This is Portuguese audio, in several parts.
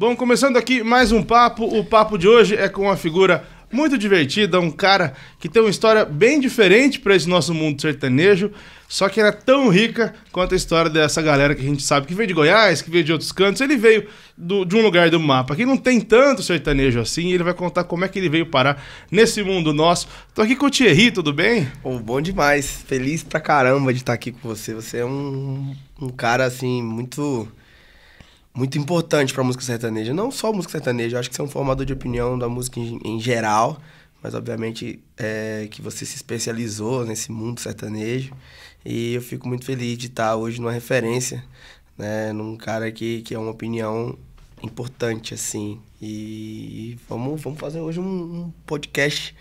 Bom, começando aqui mais um papo. O papo de hoje é com uma figura muito divertida, um cara que tem uma história bem diferente para esse nosso mundo sertanejo, só que era tão rica quanto a história dessa galera que a gente sabe que veio de Goiás, que veio de outros cantos. Ele veio do, de um lugar do mapa que não tem tanto sertanejo assim, e ele vai contar como é que ele veio parar nesse mundo nosso. Tô aqui com o Thierry, tudo bem? Oh, bom demais. Feliz pra caramba de estar aqui com você. Você é um, um cara assim muito muito importante para música sertaneja. Não só música sertaneja, eu acho que você é um formador de opinião da música em, em geral, mas obviamente é, que você se especializou nesse mundo sertanejo. E eu fico muito feliz de estar hoje numa referência, né, num cara que, que é uma opinião importante, assim. E vamos, vamos fazer hoje um, um podcast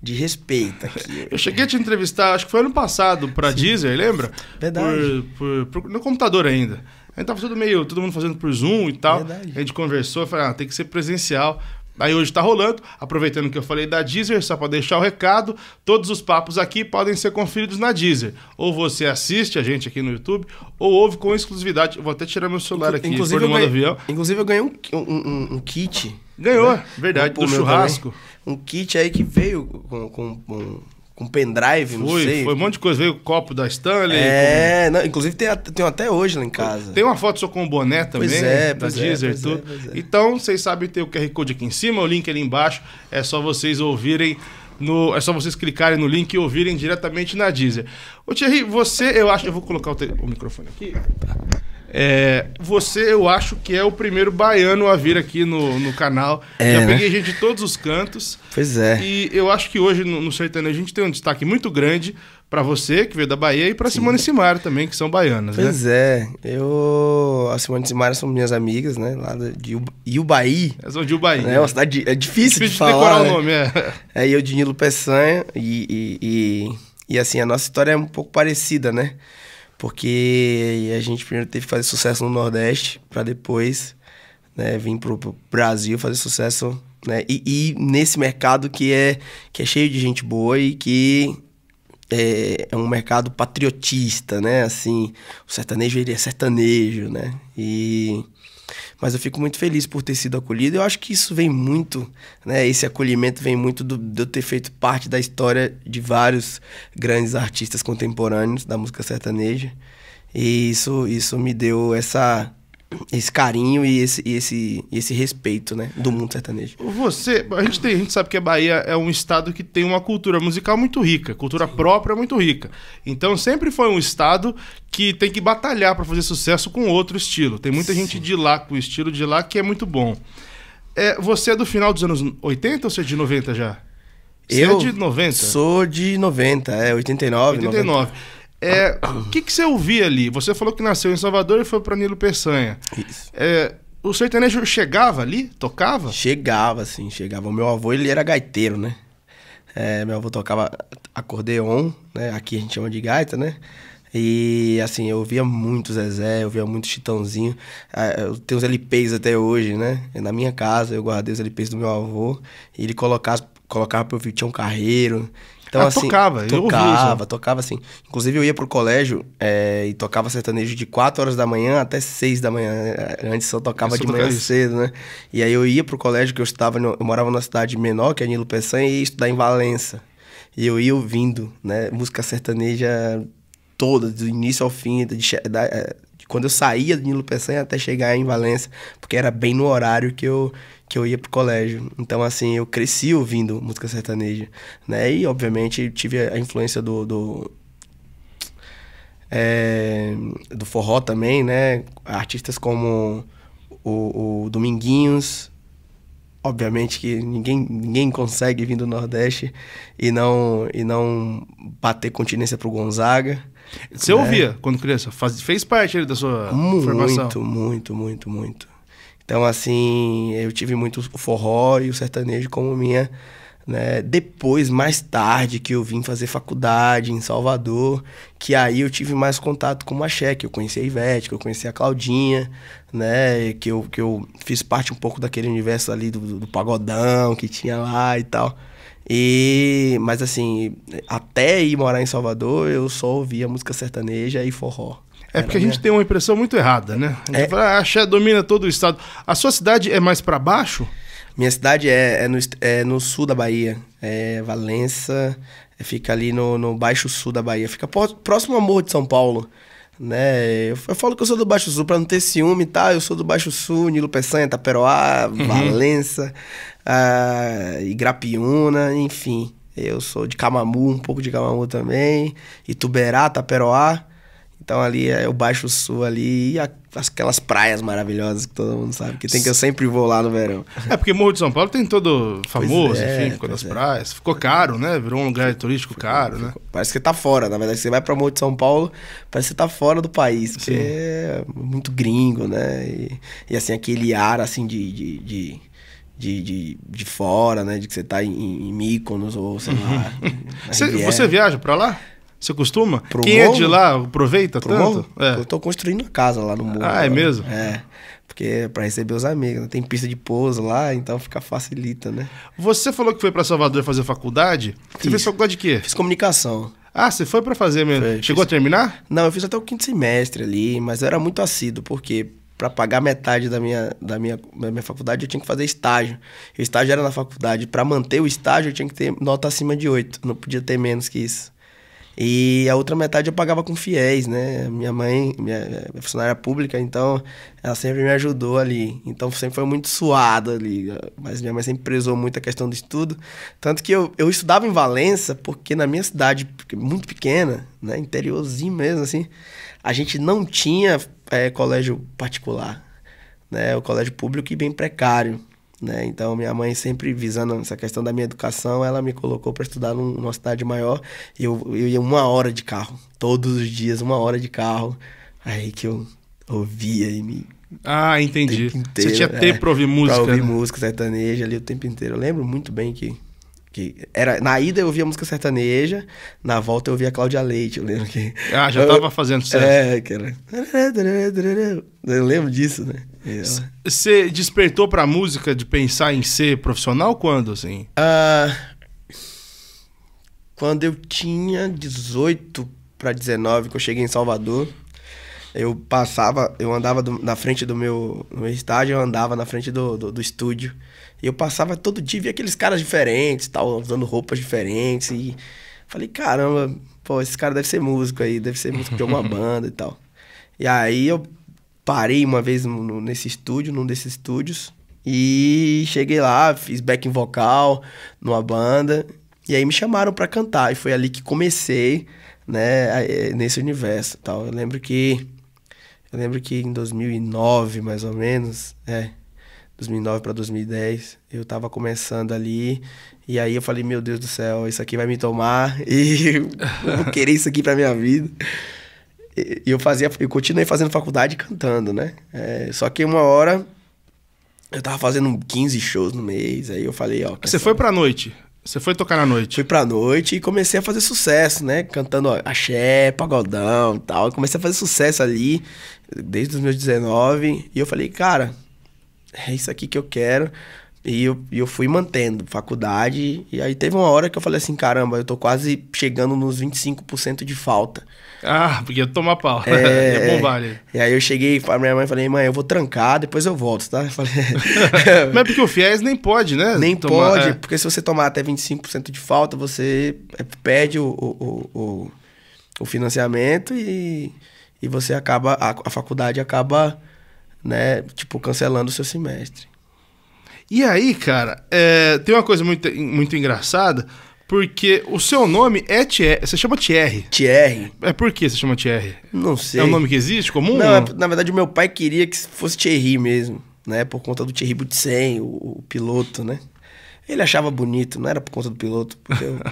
de respeito aqui. Eu cheguei a te entrevistar, acho que foi ano passado, para Deezer, lembra? Verdade. Por, por, por, no computador ainda. Aí tava tudo meio, todo mundo fazendo por Zoom e tal. Verdade. A gente conversou, falei, ah, tem que ser presencial. Aí hoje está rolando, aproveitando que eu falei da Deezer, só para deixar o recado, todos os papos aqui podem ser conferidos na Deezer. Ou você assiste a gente aqui no YouTube, ou ouve com exclusividade. vou até tirar meu celular aqui, inclusive por no ganhei, avião. Inclusive eu ganhei um, um, um kit. Ganhou, né? verdade, um, do churrasco. Também. Um kit aí que veio com, com, com com pendrive, foi, não sei. Foi um monte de coisa. Veio o copo da Stanley. É, não, inclusive tem, tem até hoje lá em casa. Tem uma foto só com o boné também. Pois é, da pois Deezer, é, pois é, tudo. É, pois é. Então, vocês sabem, tem o QR Code aqui em cima, o link ali embaixo. É só vocês ouvirem. No, é só vocês clicarem no link e ouvirem diretamente na Deezer. Ô Thierry, você, eu acho. Eu vou colocar o, te... o microfone aqui. Tá. É, você, eu acho que é o primeiro baiano a vir aqui no, no canal. É, Já né? peguei né? gente de todos os cantos. Pois é. E eu acho que hoje no, no sertanejo a gente tem um destaque muito grande para você, que veio da Bahia, e para Simone Simara também, que são baianas, pois né? Pois é. Eu, a Simone e Simara são minhas amigas, né? Lá de Ubaí. Elas são de Ubaí. É uma cidade... é difícil, é difícil de, de falar, decorar né? o nome, é. É, eu, Dinilo Peçanha, e, e, e, e assim, a nossa história é um pouco parecida, né? porque a gente primeiro teve que fazer sucesso no Nordeste para depois né, vir pro, Brasil fazer sucesso né, e, e, nesse mercado que é que é cheio de gente boa e que é, é um mercado patriotista né assim o sertanejo ele é sertanejo né e mas eu fico muito feliz por ter sido acolhido. Eu acho que isso vem muito, né? Esse acolhimento vem muito do, de eu ter feito parte da história de vários grandes artistas contemporâneos da música sertaneja. E isso, isso me deu essa esse carinho e esse, e esse, e esse respeito, né? Do mundo sertanejo. Você, a gente, tem, a gente sabe que a Bahia é um estado que tem uma cultura musical muito rica, cultura Sim. própria muito rica. Então sempre foi um estado que tem que batalhar para fazer sucesso com outro estilo. Tem muita Sim. gente de lá, com o estilo de lá, que é muito bom. É, você é do final dos anos 80 ou você é de 90 já? Você é eu é de 90? Sou de 90, é 89, 89. 90. É, o que, que você ouvia ali? Você falou que nasceu em Salvador e foi para Nilo Peçanha. Isso. É, o sertanejo chegava ali? Tocava? Chegava, sim, chegava. O meu avô, ele era gaiteiro, né? É, meu avô tocava acordeon, né? Aqui a gente chama de gaita, né? E assim, eu ouvia muito Zezé, eu via muito Chitãozinho. Ah, eu tenho os LPs até hoje, né? É na minha casa eu guardei os LPs do meu avô. E ele colocava, colocava pra Vitão Carreiro. Então, ah, assim, tocava, eu tocava, né? tocava assim. Inclusive, eu ia pro colégio é, e tocava sertanejo de 4 horas da manhã até 6 da manhã. Né? Antes só tocava de manhã cedo, né? E aí eu ia pro colégio que eu estava, eu morava numa cidade menor, que é Nilo Peçanha, e ia estudar em Valença. E eu ia ouvindo, né? Música sertaneja toda, do início ao fim, de, da, eh, quando eu saía de Nilo Peçanha até chegar em Valença porque era bem no horário que eu que eu ia pro colégio. Então, assim, eu cresci ouvindo música sertaneja, né? E, obviamente, tive a influência do... do é, do forró também, né? Artistas como o, o Dominguinhos, obviamente que ninguém, ninguém consegue vir do Nordeste e não, e não bater continência pro Gonzaga. Você né? ouvia quando criança? Faz, fez parte da sua muito, formação? Muito, muito, muito, muito. Então, assim, eu tive muito o forró e o sertanejo como minha. Né? Depois, mais tarde, que eu vim fazer faculdade em Salvador, que aí eu tive mais contato com o Axé, que eu conheci a Ivete, que eu conheci a Claudinha, né? Que eu, que eu fiz parte um pouco daquele universo ali do, do pagodão que tinha lá e tal. E, mas assim, até ir morar em Salvador, eu só ouvia música sertaneja e forró. É porque a gente tem uma impressão muito errada, né? A gente é... fala, ah, domina todo o estado. A sua cidade é mais para baixo? Minha cidade é, é, no, é, no, sul da Bahia, é Valença, é, fica ali no, no Baixo Sul da Bahia, fica próximo ao Morro de São Paulo. Né? Eu, eu falo que eu sou do Baixo Sul, para não ter ciúme, tá? Eu sou do Baixo Sul, Nilo Peçanha, Taperoá, uhum. Valença, uh, ah, Igrapiúna, enfim. Eu sou de Camamu, um pouco de Camamu também, Ituberá, Taperoá. Então ali é o Baixo Sul ali e aquelas praias maravilhosas que todo mundo sabe que tem que eu sempre vou lá no verão. É porque Morro de São Paulo tem todo famoso, é, enfim, ficou as é. praias. Ficou caro, né? Virou um lugar turístico ficou, caro, né? ficou. né? Parece que tá fora, na verdade, você vai para Morro de São Paulo, parece que tá fora do país, Sim. porque é muito gringo, né? E, e assim aquele ar assim de, de, de de, de, de fora, né? De que você tá em, em ou sei lá. Uhum. você, você viaja para lá? Você costuma? Pro Quem morro? é de lá aproveita Pro tanto? É. Eu tô construindo uma casa lá no morro. Ah, é né? mesmo? É. Porque é pra receber os amigos, né? tem pista de pouso lá, então fica facilita, né? Você falou que foi para Salvador fazer faculdade. Você fez faculdade de quê? Fiz comunicação. Ah, você foi para fazer mesmo? Foi, Chegou fiz... a terminar? Não, eu fiz até o quinto semestre ali, mas eu era muito assíduo, porque para pagar metade da minha, da, minha, da minha faculdade, eu tinha que fazer estágio. O estágio era na faculdade. Para manter o estágio, eu tinha que ter nota acima de 8. Não podia ter menos que isso. E a outra metade eu pagava com fiéis, né? Minha mãe minha, funcionária pública, então ela sempre me ajudou ali. Então sempre foi muito suado ali. Mas minha mãe sempre prezou muito a questão do estudo. Tanto que eu, eu estudava em Valença, porque na minha cidade, muito pequena, né? Interiorzinho mesmo, assim, a gente não tinha é colégio particular, né? O colégio público e bem precário, né? Então minha mãe sempre visando essa questão da minha educação, ela me colocou para estudar num, numa cidade maior e eu, eu ia uma hora de carro, todos os dias uma hora de carro, aí que eu ouvia e me ah, entendi. Inteiro, Você tinha tempo é, pra ouvir música. Pra ouvir né? música sertaneja ali o tempo inteiro. Eu lembro muito bem que que era, na ida eu via música sertaneja, na volta eu via Cláudia Leite, eu lembro que. Ah, já eu, tava fazendo certo. É, que era. Eu lembro disso, né? Você despertou pra música de pensar em ser profissional quando, assim? Ah, quando eu tinha 18 para 19, que eu cheguei em Salvador. Eu passava, eu andava do, na frente do meu, meu estádio, eu andava na frente do, do, do estúdio eu passava todo dia, via aqueles caras diferentes, tal, usando roupas diferentes. E falei, caramba, pô, esse cara deve ser músico aí, deve ser músico de alguma banda e tal. E aí eu parei uma vez no, nesse estúdio, num desses estúdios. E cheguei lá, fiz backing vocal numa banda. E aí me chamaram para cantar. E foi ali que comecei, né, eh, nesse universo tal. Eu lembro que. Eu lembro que em 2009, mais ou menos, é, 2009 para 2010, eu estava começando ali, e aí eu falei, meu Deus do céu, isso aqui vai me tomar, e eu vou querer isso aqui para minha vida. E eu fazia, eu continuei fazendo faculdade cantando, né? É, só que uma hora eu tava fazendo 15 shows no mês, aí eu falei, ó. Você foi pra noite? Você foi tocar na noite? Fui pra noite e comecei a fazer sucesso, né? Cantando axé, pagodão e tal. Comecei a fazer sucesso ali, desde 2019 E eu falei, cara, é isso aqui que eu quero. E eu, eu fui mantendo faculdade. E aí teve uma hora que eu falei assim: caramba, eu tô quase chegando nos 25% de falta. Ah, porque eu tomar pau. É, é, é vale E aí eu cheguei pra minha mãe e falei: mãe, eu vou trancar, depois eu volto, tá? Eu falei, Mas é porque o FIES nem pode, né? Nem tomar, pode, é. porque se você tomar até 25% de falta, você é, perde o, o, o, o financiamento e, e você acaba, a, a faculdade acaba né? Tipo, cancelando o seu semestre. E aí, cara, é, tem uma coisa muito, muito engraçada, porque o seu nome é Thierry. Você chama Thierry. Thierry. É por que você chama Thierry? Não sei. É um nome que existe, comum? Não, é, na verdade, meu pai queria que fosse Thierry mesmo, né? Por conta do Thierry Butsen, o, o piloto, né? Ele achava bonito, não era por conta do piloto, porque eu...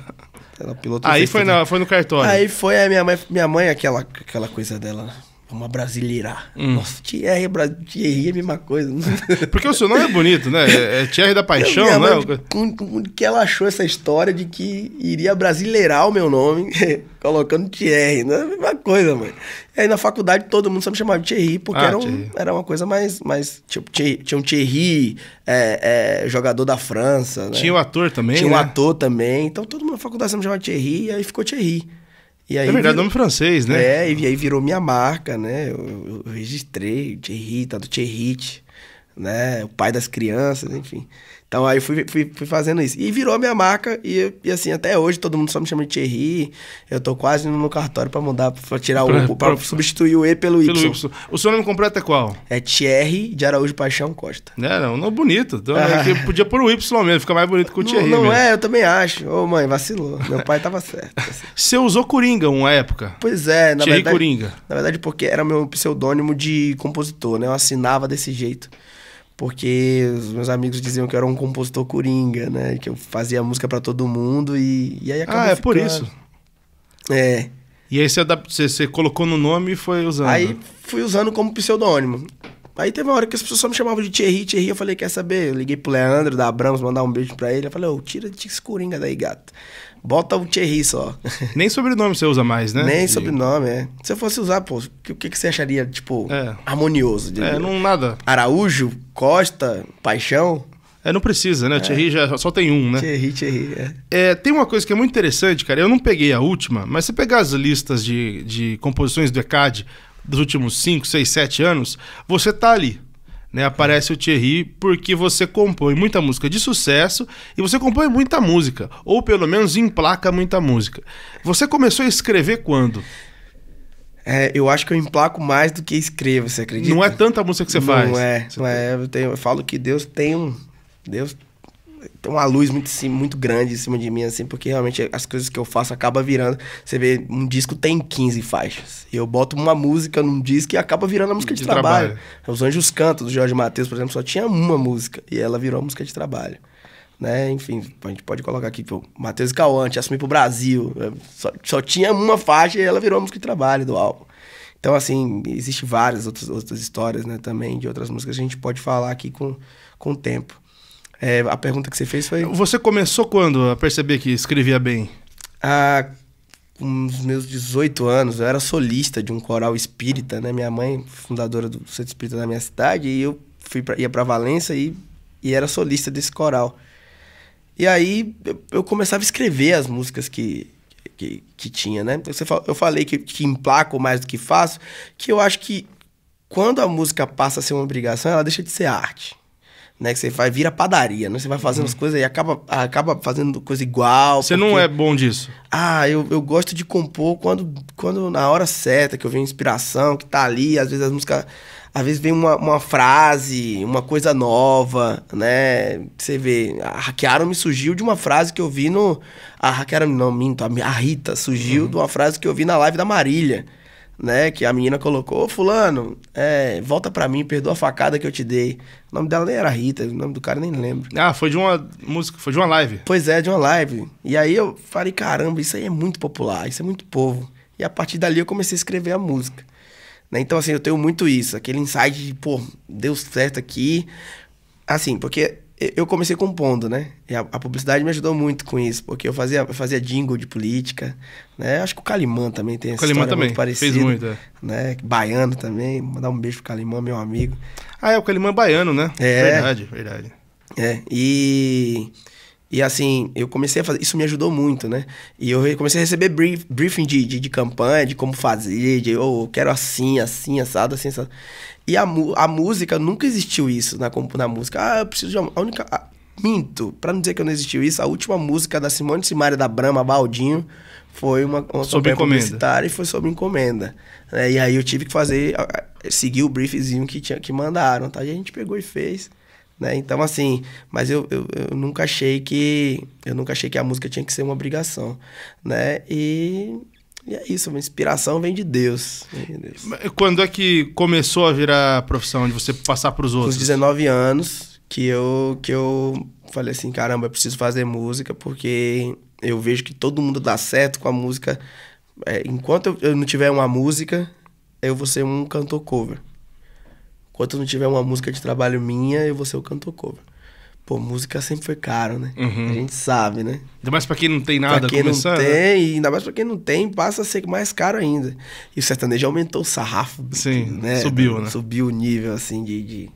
Era piloto aí foi, na, foi no cartório. Aí foi a minha mãe, minha mãe é aquela, aquela coisa dela, uma brasileira. Hum. Nossa, Thierry, é Bra... Thierry é a mesma coisa. Porque o seu nome é bonito, né? É, é Thierry da Paixão, né? Mãe, que ela achou essa história de que iria brasileirar o meu nome, colocando Thierry, né? a Mesma coisa, mano. E aí na faculdade todo mundo só me chamava de Thierry, porque ah, era, um, Thierry. era uma coisa mais. mais tipo, tinha um Thierry, é, é, jogador da França. Né? Tinha o um ator também. Tinha o né? um ator também. Então todo mundo na faculdade só me chamava de Thierry, e aí ficou Thierry. E aí, é verdade, vir... nome francês, né? É, e aí virou minha marca, né? Eu, eu registrei, Thierry, tá do Thierry, né? O pai das crianças, enfim. Então aí fui, fui, fui fazendo isso. E virou a minha marca, e, e, assim, até hoje todo mundo só me chama de Thierry. Eu tô quase indo no cartório pra mudar, pra tirar pra, o. Pra, pra, substituir o E pelo, pelo y. y. O seu nome completo é qual? É Thierry de Araújo Paixão Costa. É, não, não bonito. Então, é ah. é podia pôr o Y mesmo, fica mais bonito que o não, Thierry. Não mesmo. é, eu também acho. Ô, mãe, vacilou. Meu pai tava certo. Assim. Você usou Coringa uma época? Pois é, na Thierry verdade. Coringa. Na verdade, porque era meu pseudônimo de compositor, né? Eu assinava desse jeito porque os meus amigos diziam que eu era um compositor coringa, né? Que eu fazia música para todo mundo e, e aí acabou Ah, é ficando. por isso? É. E aí você, você, você, colocou no nome e foi usando? Aí fui usando como pseudônimo. Aí teve uma hora que as pessoas só me chamavam de Thierry, Thierry. Eu falei, quer saber? Eu liguei pro Leandro da Abrams, mandar um beijo pra ele. Eu falei, ô, oh, tira esse coringa daí, gato. Bota o Thierry só. Nem sobrenome você usa mais, né? Nem sobrenome, é. Se eu fosse usar, pô, o que, que você acharia, tipo, é. harmonioso? De... É, não nada. Araújo, Costa, Paixão. É, não precisa, né? É. O Thierry já só tem um, né? Thierry, Thierry, é. é. Tem uma coisa que é muito interessante, cara. Eu não peguei a última, mas se pegar as listas de, de composições do ECAD dos últimos 5, 6, 7 anos, você tá ali né, aparece o Thierry porque você compõe muita música de sucesso e você compõe muita música, ou pelo menos emplaca muita música. Você começou a escrever quando? É, eu acho que eu emplaco mais do que escrevo, você acredita? Não é tanta música que você não faz. É, não é, não é. Eu, tenho, eu falo que Deus tem um. Deus tem uma luz muito, muito grande em cima de mim, assim, porque realmente as coisas que eu faço acaba virando. Você vê, um disco tem 15 faixas. E eu boto uma música num disco e acaba virando a música de, de trabalho. trabalho. Os Anjos Cantam, do Jorge Matheus, por exemplo, só tinha uma música. E ela virou a música de trabalho. Né? Enfim, a gente pode colocar aqui, pô, Matheus Cauante, assumir pro Brasil. Né? Só, só tinha uma faixa e ela virou a música de trabalho do álbum. Então, assim, existe várias outras, outras histórias, né, também, de outras músicas que a gente pode falar aqui com, com o tempo. É, a pergunta que você fez foi. Você começou quando a perceber que escrevia bem? Ah, com os meus 18 anos, eu era solista de um coral espírita, né? Minha mãe, fundadora do centro espírita da minha cidade, e eu fui pra, ia para Valença e, e era solista desse coral. E aí eu, eu começava a escrever as músicas que, que, que tinha, né? Então, eu falei que, que emplaco mais do que faço, que eu acho que quando a música passa a ser uma obrigação, ela deixa de ser arte né? Que você vai vira padaria, né? Você vai fazendo uhum. as coisas e acaba, acaba fazendo coisa igual. Você porque... não é bom disso? Ah, eu, eu gosto de compor quando, quando na hora certa, que eu venho inspiração, que tá ali, às vezes as músicas. Às vezes vem uma, uma frase, uma coisa nova, né? Você vê, a Hackearam me surgiu de uma frase que eu vi no. A Hackearam, não, minto, a Rita surgiu uhum. de uma frase que eu vi na live da Marília né? Que a menina colocou, ô fulano, é, volta pra mim, perdoa a facada que eu te dei. O nome dela nem era Rita, o nome do cara nem lembro. Ah, foi de uma música, foi de uma live. Pois é, de uma live. E aí eu falei, caramba, isso aí é muito popular, isso é muito povo. E a partir dali eu comecei a escrever a música. Né? Então, assim, eu tenho muito isso, aquele insight de, pô, deu certo aqui. Assim, porque eu comecei compondo, né? E a, a, publicidade me ajudou muito com isso, porque eu fazia, eu fazia jingle de política, né? Acho que o Calimã também tem essa Calimã também, Fez muito, é. né? Baiano também, mandar um beijo pro Calimã, meu amigo. Ah, é, o Calimã é baiano, né? É. Verdade, verdade. É, e... E assim, eu comecei a fazer, isso me ajudou muito, né? E eu comecei a receber brief, briefing de, de, de campanha, de como fazer, de oh, eu oh, quero assim, assim, assado, assim, assado. E a, a música nunca existiu isso na, na música. Ah, eu preciso de uma. A única. A, ah, minto, pra não dizer que não existiu isso, a última música da Simone Simaria da Brahma, Baldinho, foi uma, uma sobre encomenda. e foi sobre encomenda. É, e aí eu tive que fazer, seguir o briefzinho que, tinha, que mandaram, tá? E a gente pegou e fez. Né? Então, assim, mas eu, eu, eu, nunca achei que. Eu nunca achei que a música tinha que ser uma obrigação. Né? E e é isso, uma inspiração vem de Deus. Vem de Deus. Quando é que começou a virar a profissão de você passar para os outros? Com 19 anos, que eu, que eu falei assim, caramba, eu preciso fazer música, porque eu vejo que todo mundo dá certo com a música. É, enquanto eu, eu não tiver uma música, eu vou ser um cantor cover. Enquanto eu não tiver uma música de trabalho minha, eu vou ser o cantor cover. Pô, música sempre foi caro, né? Uhum. A gente sabe, né? Ainda mais pra quem não tem nada pra quem começar, não né? tem, né? e ainda mais pra quem não tem, passa a ser mais caro ainda. E o sertanejo aumentou o sarrafo. Sim, né? subiu, né? Subiu o nível, assim, de, de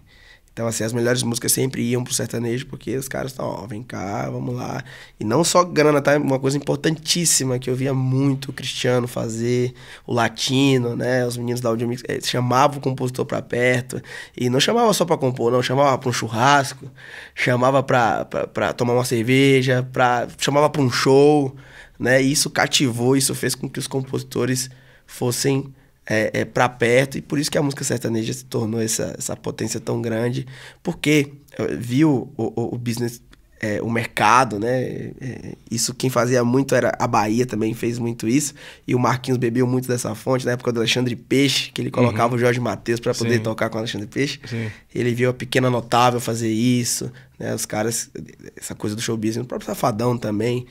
então, assim, as melhores músicas sempre iam pro sertanejo, porque os caras estão, ó, vem cá, vamos lá. E não só grana, tá? Uma coisa importantíssima que eu via muito o Cristiano fazer, o latino, né? Os meninos da Audiomix é, eh, chamava o compositor pra perto. E não chamava só pra compor, não. Chamava pra um churrasco, chamava pra, pra, pra tomar uma cerveja, pra, chamava pra um show, né? E isso cativou, isso fez com que os compositores fossem é, é para perto e por isso que a música sertaneja se tornou essa, essa potência tão grande, porque eh, viu o, o, o business, é, o mercado, né? É, é, isso quem fazia muito era a Bahia também fez muito isso e o Marquinhos bebeu muito dessa fonte na época do Alexandre Peixe, que ele colocava uhum. o Jorge Matheus para poder Sim. tocar com o Alexandre Peixe. Sim. Ele viu a pequena notável fazer isso, né? Os caras essa coisa do show business, o próprio Safadão também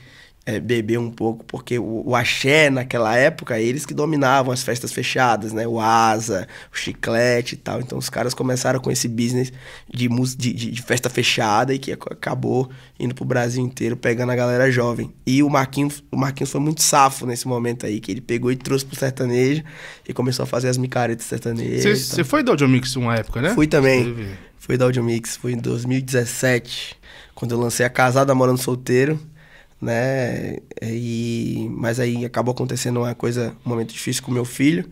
é, beber um pouco, porque o, o, axé naquela época, é eles que dominavam as festas fechadas, né? O asa, o chiclete e tal. Então os caras começaram com esse business de, de, de festa fechada e que acabou indo pro Brasil inteiro pegando a galera jovem. E o Marquinhos, o Marquinhos foi muito safo nesse momento aí, que ele pegou e trouxe pro sertanejo e começou a fazer as micaretas sertanejas. Você foi da Audiomix uma época, né? Fui também. Fui da Audiomix, foi em 2017, quando eu lancei a Casada Morando Solteiro né? E, mas aí acabou acontecendo uma coisa, um momento difícil com meu filho.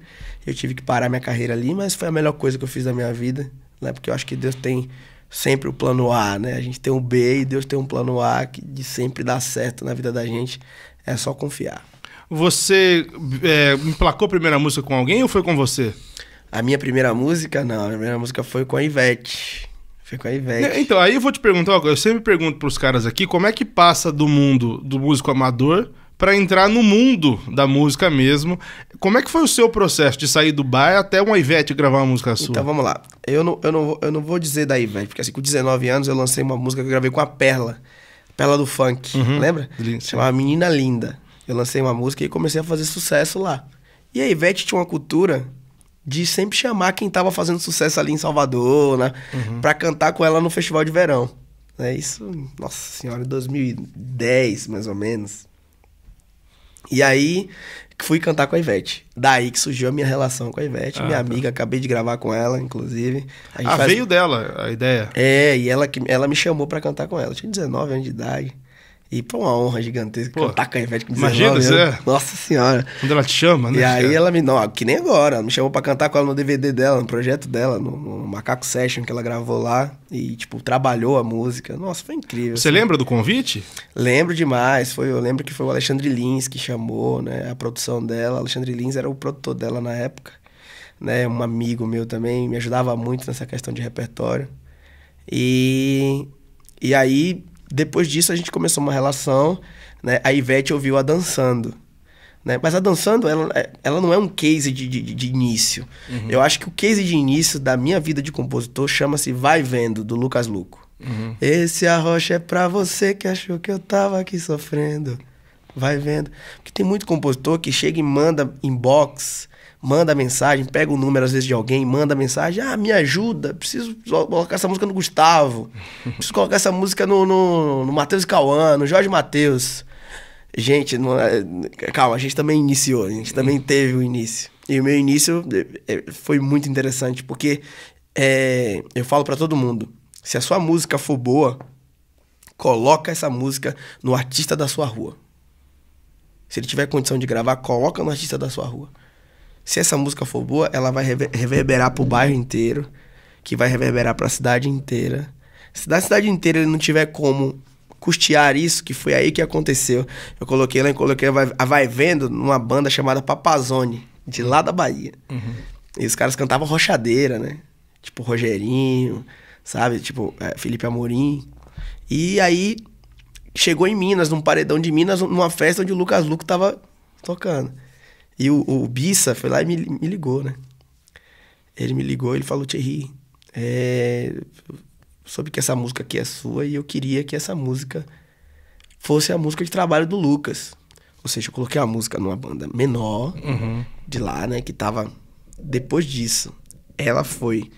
Eu tive que parar minha carreira ali, mas foi a melhor coisa que eu fiz da minha vida, né? Porque eu acho que Deus tem sempre o plano A, né? A gente tem um B e Deus tem um plano A que de sempre dar certo na vida da gente. É só confiar. Você é, emplacou a primeira música com alguém ou foi com você? A minha primeira música, não. A minha primeira música foi com a Ivete. Ficou aí velho. Então, aí eu vou te perguntar Eu sempre pergunto pros caras aqui como é que passa do mundo do músico amador para entrar no mundo da música mesmo. Como é que foi o seu processo de sair do bar até uma Ivete gravar uma música sua? Então vamos lá. Eu não, eu não, eu não vou dizer da Ivete, porque assim, com 19 anos eu lancei uma música que eu gravei com a Perla. Perla do Funk, uhum. lembra? Chama Chamava Menina Linda. Eu lancei uma música e comecei a fazer sucesso lá. E a Ivete tinha uma cultura de sempre chamar quem estava fazendo sucesso ali em Salvador, né? Uhum. Pra cantar com ela no Festival de Verão. É isso, nossa senhora, 2010, mais ou menos. E aí, fui cantar com a Ivete. Daí que surgiu a minha relação com a Ivete, ah, minha tá. amiga, acabei de gravar com ela, inclusive. A ah, faz... veio dela a ideia? É, e ela, que, ela me chamou para cantar com ela. Eu tinha 19 anos de idade. E, para uma honra gigantesca pô, cantar com a Ivete com 19 Imagina, você Nossa senhora. Quando ela te chama, né? E aí ela me... Não, que nem agora. Ela me chamou pra cantar com ela no DVD dela, no projeto dela, no, no Macaco Session que ela gravou lá. E, tipo, trabalhou a música. Nossa, foi incrível. Você assim. lembra do convite? Lembro demais. Foi, eu lembro que foi o Alexandre Lins que chamou, né? A produção dela. Alexandre Lins era o produtor dela na época. Né? Um amigo meu também. Me ajudava muito nessa questão de repertório. E... E aí depois disso, a gente começou uma relação, né? A Ivete ouviu a dançando. Né? Mas a dançando, ela, é, ela não é um case de, de, de início. Uhum. Eu acho que o case de início da minha vida de compositor chama-se Vai Vendo, do Lucas Luco. Uhum. Esse arrocha é pra você que achou que eu tava aqui sofrendo. Vai vendo. Porque tem muito compositor que chega e manda inbox manda mensagem, pega o número às vezes de alguém, manda mensagem, ah, me ajuda, preciso colocar essa música no Gustavo, preciso colocar essa música no, no, no Matheus Cauã, no Jorge Matheus. Gente, não, é, é, calma, a gente também iniciou, a gente também teve o um início. E o meu início é, foi muito interessante, porque é, eu falo para todo mundo, se a sua música for boa, coloca essa música no artista da sua rua. Se ele tiver condição de gravar, coloca no artista da sua rua. Se essa música for boa, ela vai reverberar pro bairro inteiro, que vai reverberar pra cidade inteira. Se da cidade inteira ele não tiver como custear isso, que foi aí que aconteceu. Eu coloquei lá e coloquei a Vai Vendo numa banda chamada Papazone, de lá da Bahia. Uhum. E os caras cantavam rochadeira, né? Tipo Rogerinho, sabe? Tipo é, Felipe Amorim. E aí chegou em Minas, num paredão de Minas, numa festa onde o Lucas Luco tava tocando. E o, o Bissa foi lá e me, me ligou, né? Ele me ligou, ele falou, Thierry, é, soube que essa música aqui é sua e eu queria que essa música fosse a música de trabalho do Lucas. Ou seja, eu coloquei a música numa banda menor uhum. de lá, né? Que tava depois disso. Ela foi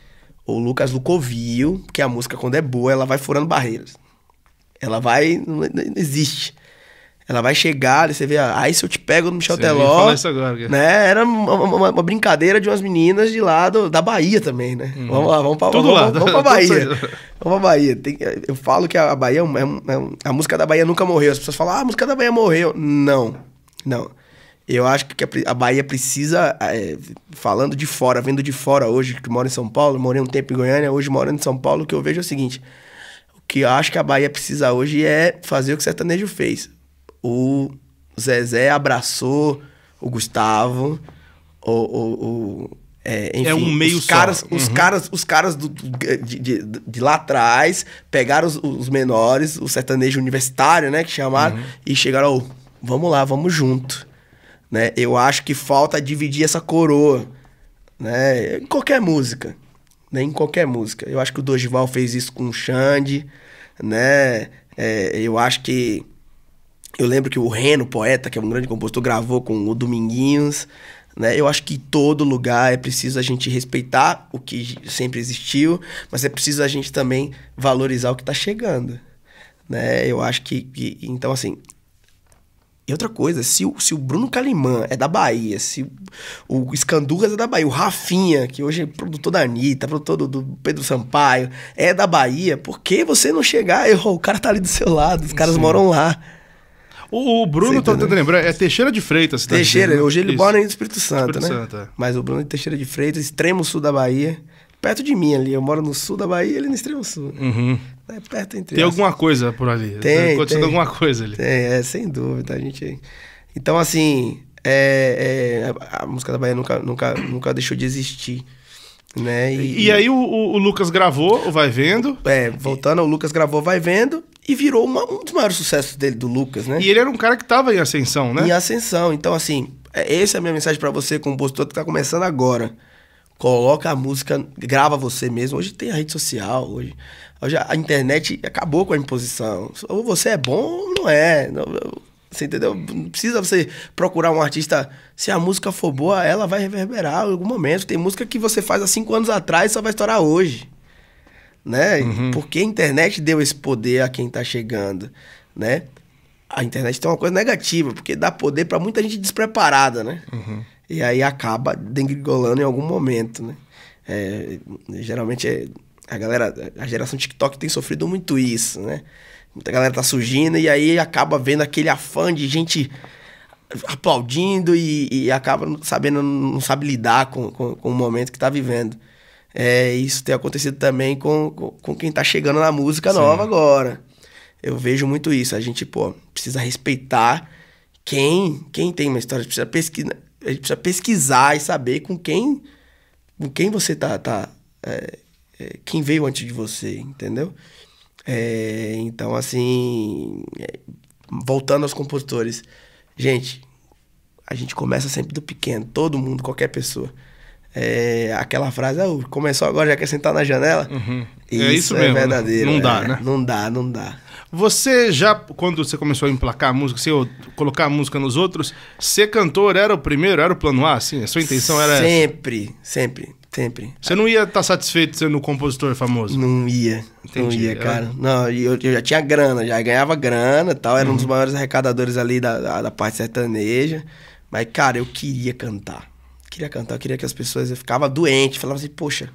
o Lucas Lucovio, porque a música, quando é boa, ela vai furando barreiras. Ela vai. Não, não existe. Ela vai chegar, você vê, ah, aí se eu te pego no Michel você Teló. Falar isso agora, né? Era uma, uma, uma, brincadeira de umas meninas de lá da Bahia também, né? Uhum. Vamos lá, vamos pra, vamos, lado. Vamos, pra Bahia. vamos pra Bahia. Tem, eu falo que a Bahia é, é, é a música da Bahia nunca morreu. As pessoas falam, ah, a música da Bahia morreu. Não, não. Eu acho que a Bahia precisa, é, falando de fora, vendo de fora hoje, que moro em São Paulo, morei um tempo em Goiânia, hoje morando em São Paulo, o que eu vejo é o seguinte: o que eu acho que a Bahia precisa hoje é fazer o que o sertanejo fez o Zezé abraçou o Gustavo, o. o, o é, enfim, é, um meio os caras, só. Uhum. Os caras, os caras do, de, de, de, lá atrás pegaram os, os, menores, o sertanejo universitário, né? Que chamaram, uhum. e chegaram, oh, vamos lá, vamos junto. Né? Eu acho que falta dividir essa coroa, né? Em qualquer música, né? Em qualquer música. Eu acho que o Dorival fez isso com o Xande, né? É, eu acho que eu lembro que o Reno, poeta, que é um grande compositor, gravou com o Dominguinhos. Né? Eu acho que em todo lugar é preciso a gente respeitar o que sempre existiu, mas é preciso a gente também valorizar o que está chegando. Né? Eu acho que, que, Então, assim. E outra coisa, se o, se o Bruno Calimã é da Bahia, se o Escandurras é da Bahia, o Rafinha, que hoje é produtor da Anitta, produtor do, do Pedro Sampaio, é da Bahia, por que você não chegar? Eu, o cara tá ali do seu lado, os caras Sim. moram lá. O, o Bruno, tô tentando lembrar, é Teixeira de Freitas. Tá Teixeira, dizendo? Né? hoje ele Isso. mora em Espírito Santo, Espírito né? Santo, é. Mas o Bruno é de Teixeira de Freitas, extremo sul da Bahia, perto de mim ali. Eu moro no sul da Bahia, ele no extremo sul. Uhum. É perto entre Tem as... alguma coisa por ali. Tem, tá acontecendo tem, alguma coisa ali. Tem, é, sem dúvida. A gente... Então, assim, é, é, a música da Bahia nunca, nunca, nunca deixou de existir. Né? E, e aí o, o, Lucas gravou o Vai Vendo. É, voltando, o Lucas gravou Vai Vendo e virou uma, um dos maiores sucessos dele, do Lucas, né? E ele era um cara que tava em ascensão, né? Em ascensão. Então, assim, é, essa é a minha mensagem para você, compositor que tá começando agora. Coloca a música, grava você mesmo. Hoje tem a rede social, hoje, hoje a internet acabou com a imposição. Ou você é bom ou não é. Não, você entendeu? Não precisa você procurar um artista. Se a música for boa, ela vai reverberar em algum momento. Tem música que você faz há cinco anos atrás e só vai estourar hoje né? Uhum. Porque a internet deu esse poder a quem está chegando, né? A internet tem uma coisa negativa, porque dá poder para muita gente despreparada, né? Uhum. E aí acaba degringolando em algum momento, né? É, geralmente é, a galera, a geração TikTok tem sofrido muito isso, né? Muita galera tá surgindo e aí acaba vendo aquele afã de gente aplaudindo e, e acaba sabendo, não sabe lidar com, com, com o momento que tá vivendo é, isso tem acontecido também com, com quem está chegando na música Sim. nova agora. Eu vejo muito isso. A gente, pô, precisa respeitar quem, quem tem uma história. A gente precisa, a gente precisa pesquisar e saber com quem, com quem você tá. tá é, é, quem veio antes de você, entendeu? É, então, assim. É, voltando aos compositores. Gente, a gente começa sempre do pequeno, todo mundo, qualquer pessoa é, aquela frase, oh, começou agora, já quer sentar na janela. Uhum. É isso é isso mesmo. É verdadeiro. Não dá, é, né? Não dá, não dá. Você já, quando você começou a emplacar a música, você colocar a música nos outros, ser cantor era o primeiro, era o plano A, assim? A sua intenção era Sempre, essa? sempre, sempre. Você não ia estar tá satisfeito sendo um compositor famoso? Não ia, Entendi. não ia, é. cara. Não, eu, eu, já tinha grana, já ganhava grana tal, era uhum. um dos uhum. maiores arrecadadores ali da, da, da parte sertaneja. Mas, cara, eu queria cantar queria cantar, eu queria que as pessoas. Eu ficava doente, falava assim, poxa.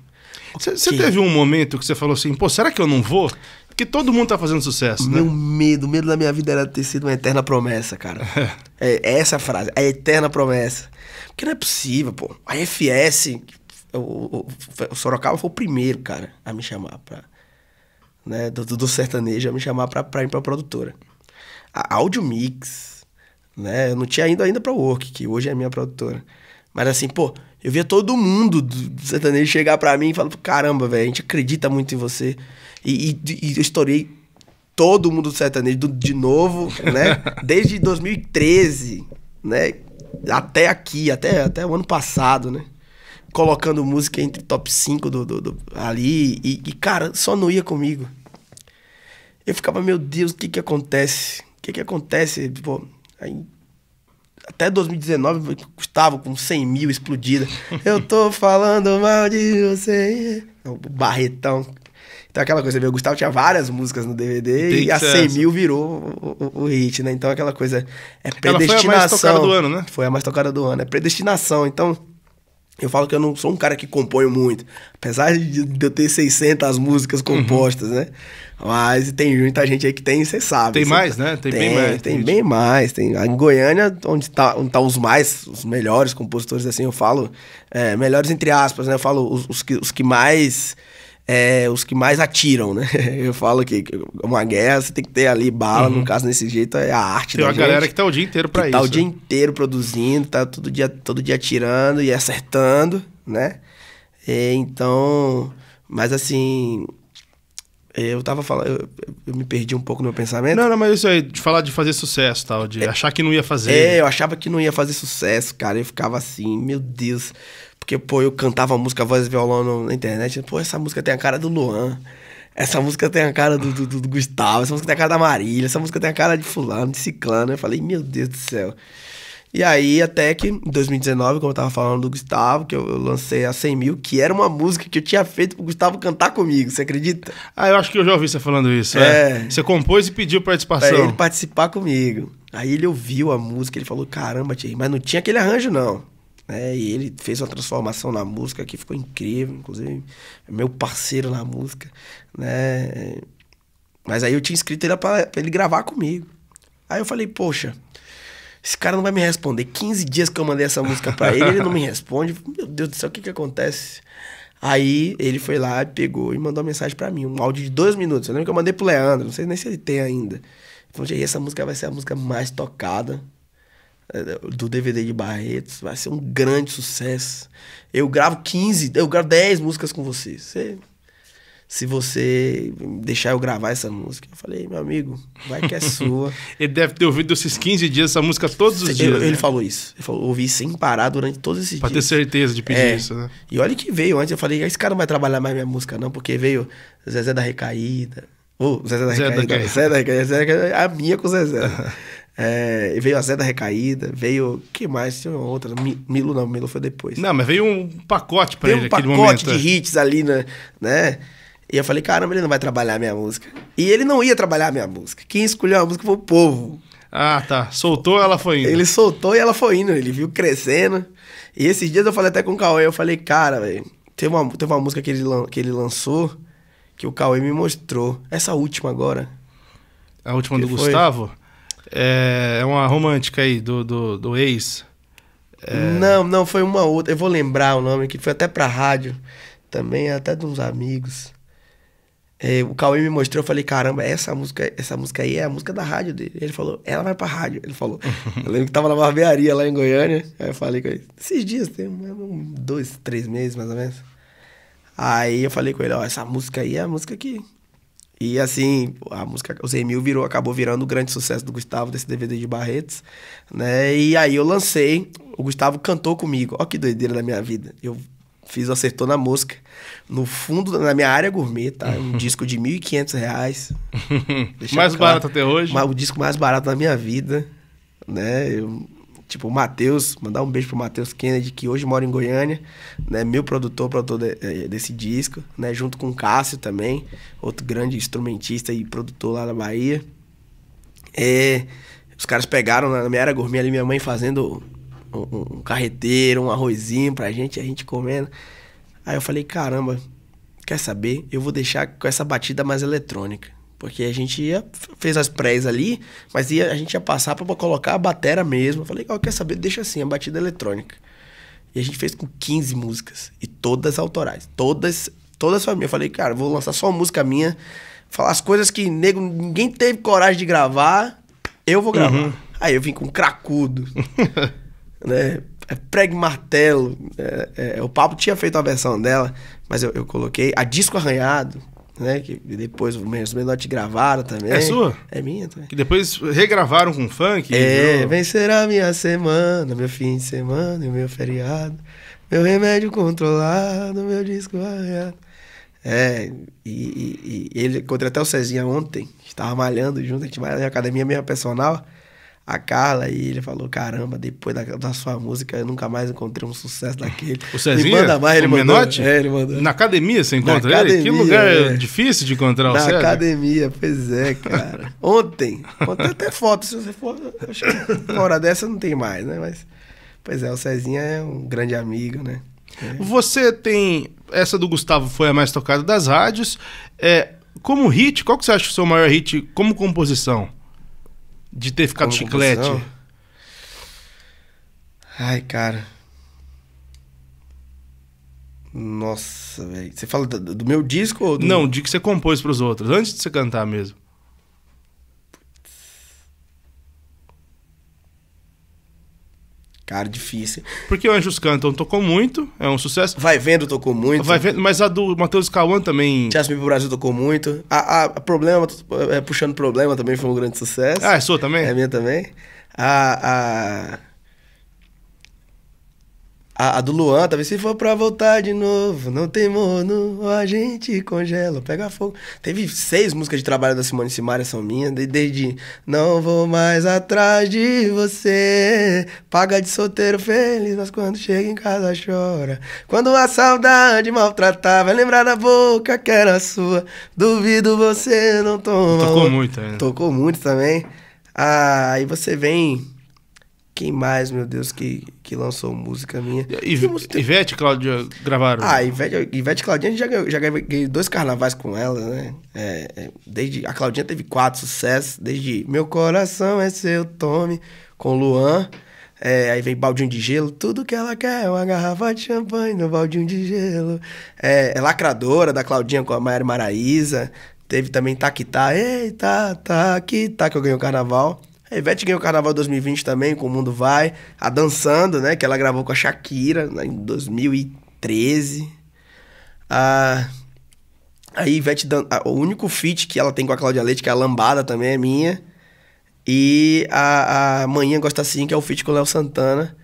Você teve um momento que você falou assim, pô, será que eu não vou? Porque todo mundo tá fazendo sucesso, Meu né? Meu medo, o medo da minha vida era ter sido uma eterna promessa, cara. é, é, essa a frase, a eterna promessa. Porque não é possível, pô. A FS, o, o, o Sorocaba foi o primeiro, cara, a me chamar pra. Né, do, do sertanejo, a me chamar pra, pra ir pra produtora. A Audio Mix, né? Eu não tinha ido ainda pra Work, que hoje é a minha produtora. Mas assim, pô, eu via todo mundo do sertanejo chegar para mim e falar: caramba, velho, a gente acredita muito em você. E, e, e eu estourei todo mundo do sertanejo do, de novo, né? Desde 2013, né? Até aqui, até, até o ano passado, né? Colocando música entre top 5 do, do, do ali. E, e, cara, só não ia comigo. Eu ficava, meu Deus, o que que acontece? O que que acontece? Pô, aí até 2019 custava com 100 mil explodida. Eu tô falando mal de você. O é Barretão. Então aquela coisa, viu o Gustavo tinha várias músicas no DVD e a 100 mil virou o, o, o, hit, né? Então aquela coisa é predestinação. Ela foi a mais tocada do ano, né? Foi a mais tocada do ano, é predestinação. Então eu falo que eu não sou um cara que compõe muito, apesar de eu ter 600 músicas uhum. compostas, uhum. né? Mas tem muita gente aí que tem, você sabe. Tem cê mais, tá... né? Tem, tem, bem mais. Tem bem mais. Tem... Em Goiânia, onde tá, tá os mais, os melhores compositores, assim, eu falo, é, melhores entre aspas, né? Eu falo os, os que, os que mais é, os que mais atiram, né? Eu falo que uma guerra você tem que ter ali bala, uhum. no caso, nesse jeito, é a arte tem da uma gente, galera que tá o dia inteiro pra isso. Tá o dia inteiro produzindo, tá todo dia, todo dia atirando e acertando, né? E, então, mas assim, eu tava falando, eu, eu, me perdi um pouco no meu pensamento. Não, não, mas isso aí, de falar de fazer sucesso tal, de é, achar que não ia fazer. É, eu achava que não ia fazer sucesso, cara. Eu ficava assim, meu Deus, porque, pô, eu cantava música voz e violão na internet. Pô, essa música tem a cara do Luan. Essa música tem a cara do, do, do Gustavo. Essa música tem a cara da Marília. Essa música tem a cara de fulano, de ciclano. Eu falei, meu Deus do céu. E aí, até que em 2019, como eu tava falando do Gustavo, que eu, eu, lancei a 100 mil, que era uma música que eu tinha feito pro Gustavo cantar comigo, você acredita? Ah, eu acho que eu já ouvi você falando isso, é. é. Você compôs e pediu participação. Pra ele participar comigo. Aí ele ouviu a música, ele falou, caramba, tio, mas não tinha aquele arranjo não. Né? e ele fez uma transformação na música que ficou incrível, inclusive meu parceiro na música, né? Mas aí eu tinha escrito ele para ele gravar comigo. Aí eu falei, poxa, esse cara não vai me responder. 15 dias que eu mandei essa música para ele, ele não me responde. Meu Deus do céu, o que que acontece? Aí ele foi lá, pegou e mandou uma mensagem para mim, um áudio de dois minutos. Eu lembro que eu mandei pro Leandro, não sei nem se ele tem ainda. Ele falou, essa música vai ser a música mais tocada do DVD de Barretos. Vai ser um grande sucesso. Eu gravo 15, eu gravo 10 músicas com você. Se se você deixar eu gravar essa música. Eu falei, meu amigo, vai que é sua. ele deve ter ouvido esses 15 dias essa música todos os dias. Ele né? falou isso. Ele falou, ouvi sem parar durante todos esses pra dias. Pra ter certeza de pedir é. isso, né? E olha que veio antes. Eu falei, esse cara não vai trabalhar mais minha música, não, porque veio Zezé da Recaída. Ô, oh, da Recaída. Zezé da Recaída. Zezé da Recaída. A minha com o Zezé. É, veio a Zé da Recaída, veio. que mais? Tinha outra. Milo não, Milo foi depois. Não, mas veio um pacote pra veio ele um pacote momento, de é. hits ali, né? né? E eu falei, caramba, ele não vai trabalhar a minha música. E ele não ia trabalhar a minha música. Quem escolheu a música foi o povo. Ah, tá. Soltou, ela foi indo. Ele soltou e ela foi indo. Ele viu crescendo. E esses dias eu falei até com o Cauê. Eu falei, cara, velho, teve uma, teve uma música que ele, que ele lançou que o Cauê me mostrou. Essa última agora. A última que do foi? Gustavo? É, é, uma romântica aí do, do, do ex. É... Não, não, foi uma outra. Eu vou lembrar o nome que foi até pra rádio. Também, até de uns amigos. É, o Cauê me mostrou, eu falei, caramba, essa música, essa música aí é a música da rádio dele. Ele falou, ela vai pra rádio. Ele falou. eu lembro que tava na barbearia lá em Goiânia. Aí eu falei com ele, esses dias, tem é um, dois, três meses mais ou menos. Aí eu falei com ele, ó, essa música aí é a música que e assim, a música Os Emil virou, acabou virando o grande sucesso do Gustavo, desse DVD de Barretos, né? E aí eu lancei, o Gustavo cantou comigo. Ó que doideira da minha vida. Eu fiz Acertou na Mosca, no fundo, na minha área gourmet, tá? Um disco de R$ 1.500. mais claro. barato até hoje? O disco mais barato da minha vida, né? Eu Tipo, o Matheus, mandar um beijo pro Matheus Kennedy, que hoje mora em Goiânia, né? Meu produtor, produtor de, eh, desse disco, né? Junto com o Cássio também, outro grande instrumentista e produtor lá da Bahia. É, os caras pegaram na minha era gourmet ali, minha mãe fazendo um, um carreteiro, um arrozinho pra gente, a gente comendo. Aí eu falei, caramba, quer saber? Eu vou deixar com essa batida mais eletrônica. Porque a gente ia, fez as prés ali, mas ia, a gente ia passar para colocar a batera mesmo. Eu falei, quer saber? Deixa assim, a batida eletrônica. E a gente fez com 15 músicas, e todas autorais. Todas, todas família. Eu falei, cara, vou lançar só uma música minha, falar as coisas que nego, ninguém teve coragem de gravar, eu vou gravar. Uhum. Aí eu vim com cracudo, né? É pregue martelo. É, é, o Pablo tinha feito a versão dela, mas eu, eu coloquei a disco arranhado né? Que depois o te gravaram também. É sua? É minha também. Que depois regravaram com funk. É, vencerá minha semana, meu fim de semana e meu feriado. Meu remédio controlado, meu disco arreado. É, e, e, e ele encontrei até o Cezinha ontem, tava malhando junto, a gente malha na academia minha personal a Carla e ele falou: caramba, depois da, da, sua música eu nunca mais encontrei um sucesso daquele. O Cezinha? Me manda mais, ele mandou. É, ele mandou. Na academia você encontra Na ele? Academia, que lugar é. difícil de encontrar Na o Na academia, pois é, cara. Ontem, ontem até foto, se você for. Acho que uma hora dessa não tem mais, né? Mas, pois é, o Cezinha é um grande amigo, né? É. Você tem. Essa do Gustavo foi a mais tocada das rádios. É, como hit, qual que você acha o seu maior hit como composição? de ter ficado Como chiclete? Ai, cara. Nossa, velho. Você fala do, do meu disco ou do... Não, de que você compôs para os outros, antes de você cantar mesmo. Cara, difícil. Porque o Anjos Cantam então, tocou muito, é um sucesso. Vai Vendo tocou muito. Vai Vendo, mas a do Matheus Cauã também... Jasmine pro Brasil tocou muito. A, a, a Problema, é, Puxando Problema também foi um grande sucesso. Ah, é sua também? É minha também. A... a... A, a, do Luan, talvez se for pra voltar de novo, não tem morno, a gente congela, pega fogo. Teve seis músicas de trabalho da Simone Simaria, são minhas, desde Não Vou Mais Atrás de Você, Paga de Solteiro Feliz, mas quando chega em casa chora. Quando a saudade maltratar, vai é lembrar da boca que era sua, duvido você não tomar. Tocou muito, né? Tocou muito também. Aí ah, você vem quem mais, meu Deus, que, que lançou música minha? I, música... Ivete e Cláudia gravaram? Ah, Ivete, Ivete e Claudinha, já, já ganhou dois carnavais com ela, né? É, é, desde, a Claudinha teve quatro sucessos, desde Meu Coração é Seu, Tome, com Luan. É, aí vem baldinho de gelo, tudo que ela quer, é uma garrafa de champanhe no baldinho de gelo. É, é lacradora da Claudinha com a Mayara Maraíza. Teve também Taquitá, eita, Taquitá, que eu ganhei o carnaval. A Ivete ganhou o Carnaval 2020 também, com O Mundo Vai. A Dançando, né? Que ela gravou com a Shakira né, em 2013. A, a Ivete... Dan... o único feat que ela tem com a Cláudia Leite, que é a Lambada também, é minha. E a, a Manhã Gosta Assim, que é o feat com o Léo Santana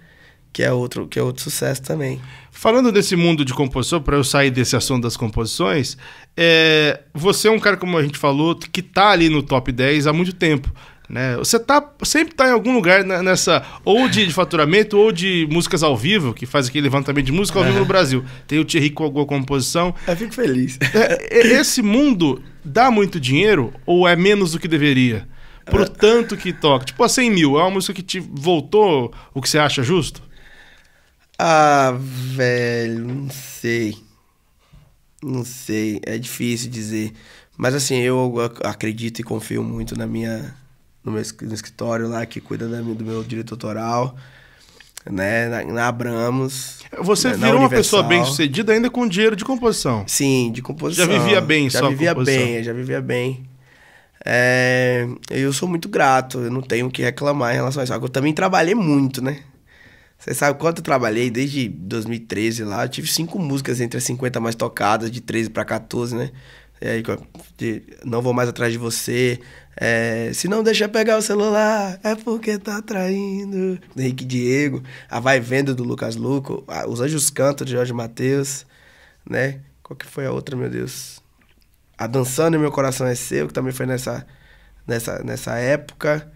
que é outro que é outro sucesso também. Falando desse mundo de compositor, para eu sair desse assunto das composições, é, você é um cara, como a gente falou, que está ali no top 10 há muito tempo. Né? Você tá, sempre está em algum lugar nessa, ou de, faturamento, ou de músicas ao vivo, que faz aquele levantamento de música ao vivo é. no Brasil. Tem o Thierry com alguma composição. Eu fico feliz. É, é, esse mundo dá muito dinheiro ou é menos do que deveria? Pro é. tanto que toca. Tipo, a 100 mil, é uma música que te voltou o que você acha justo? Ah, velho, não sei. Não sei, é difícil dizer. Mas assim, eu acredito e confio muito na minha no meu escritório lá, que cuida da, do meu direito autoral, né? Na, na Abramos. Você né? virou uma pessoa bem sucedida ainda com dinheiro de composição. Sim, de composição. Já vivia bem, já só vivia bem, já vivia bem. É, eu sou muito grato, eu não tenho o que reclamar em relação a isso. Eu também trabalhei muito, né? Você sabe quanto eu trabalhei desde 2013 lá? Eu tive cinco músicas entre as 50 mais tocadas, de 13 para 14, né? de Não Vou Mais Atrás de Você, é, se não deixa pegar o celular, é porque tá traindo. Henrique Diego, a Vai Vendo do Lucas Luco, a, Os Anjos Cantam de Jorge Matheus, né? Qual que foi a outra, meu Deus? A Dançando e Meu Coração é Seu, que também foi nessa, nessa, nessa época.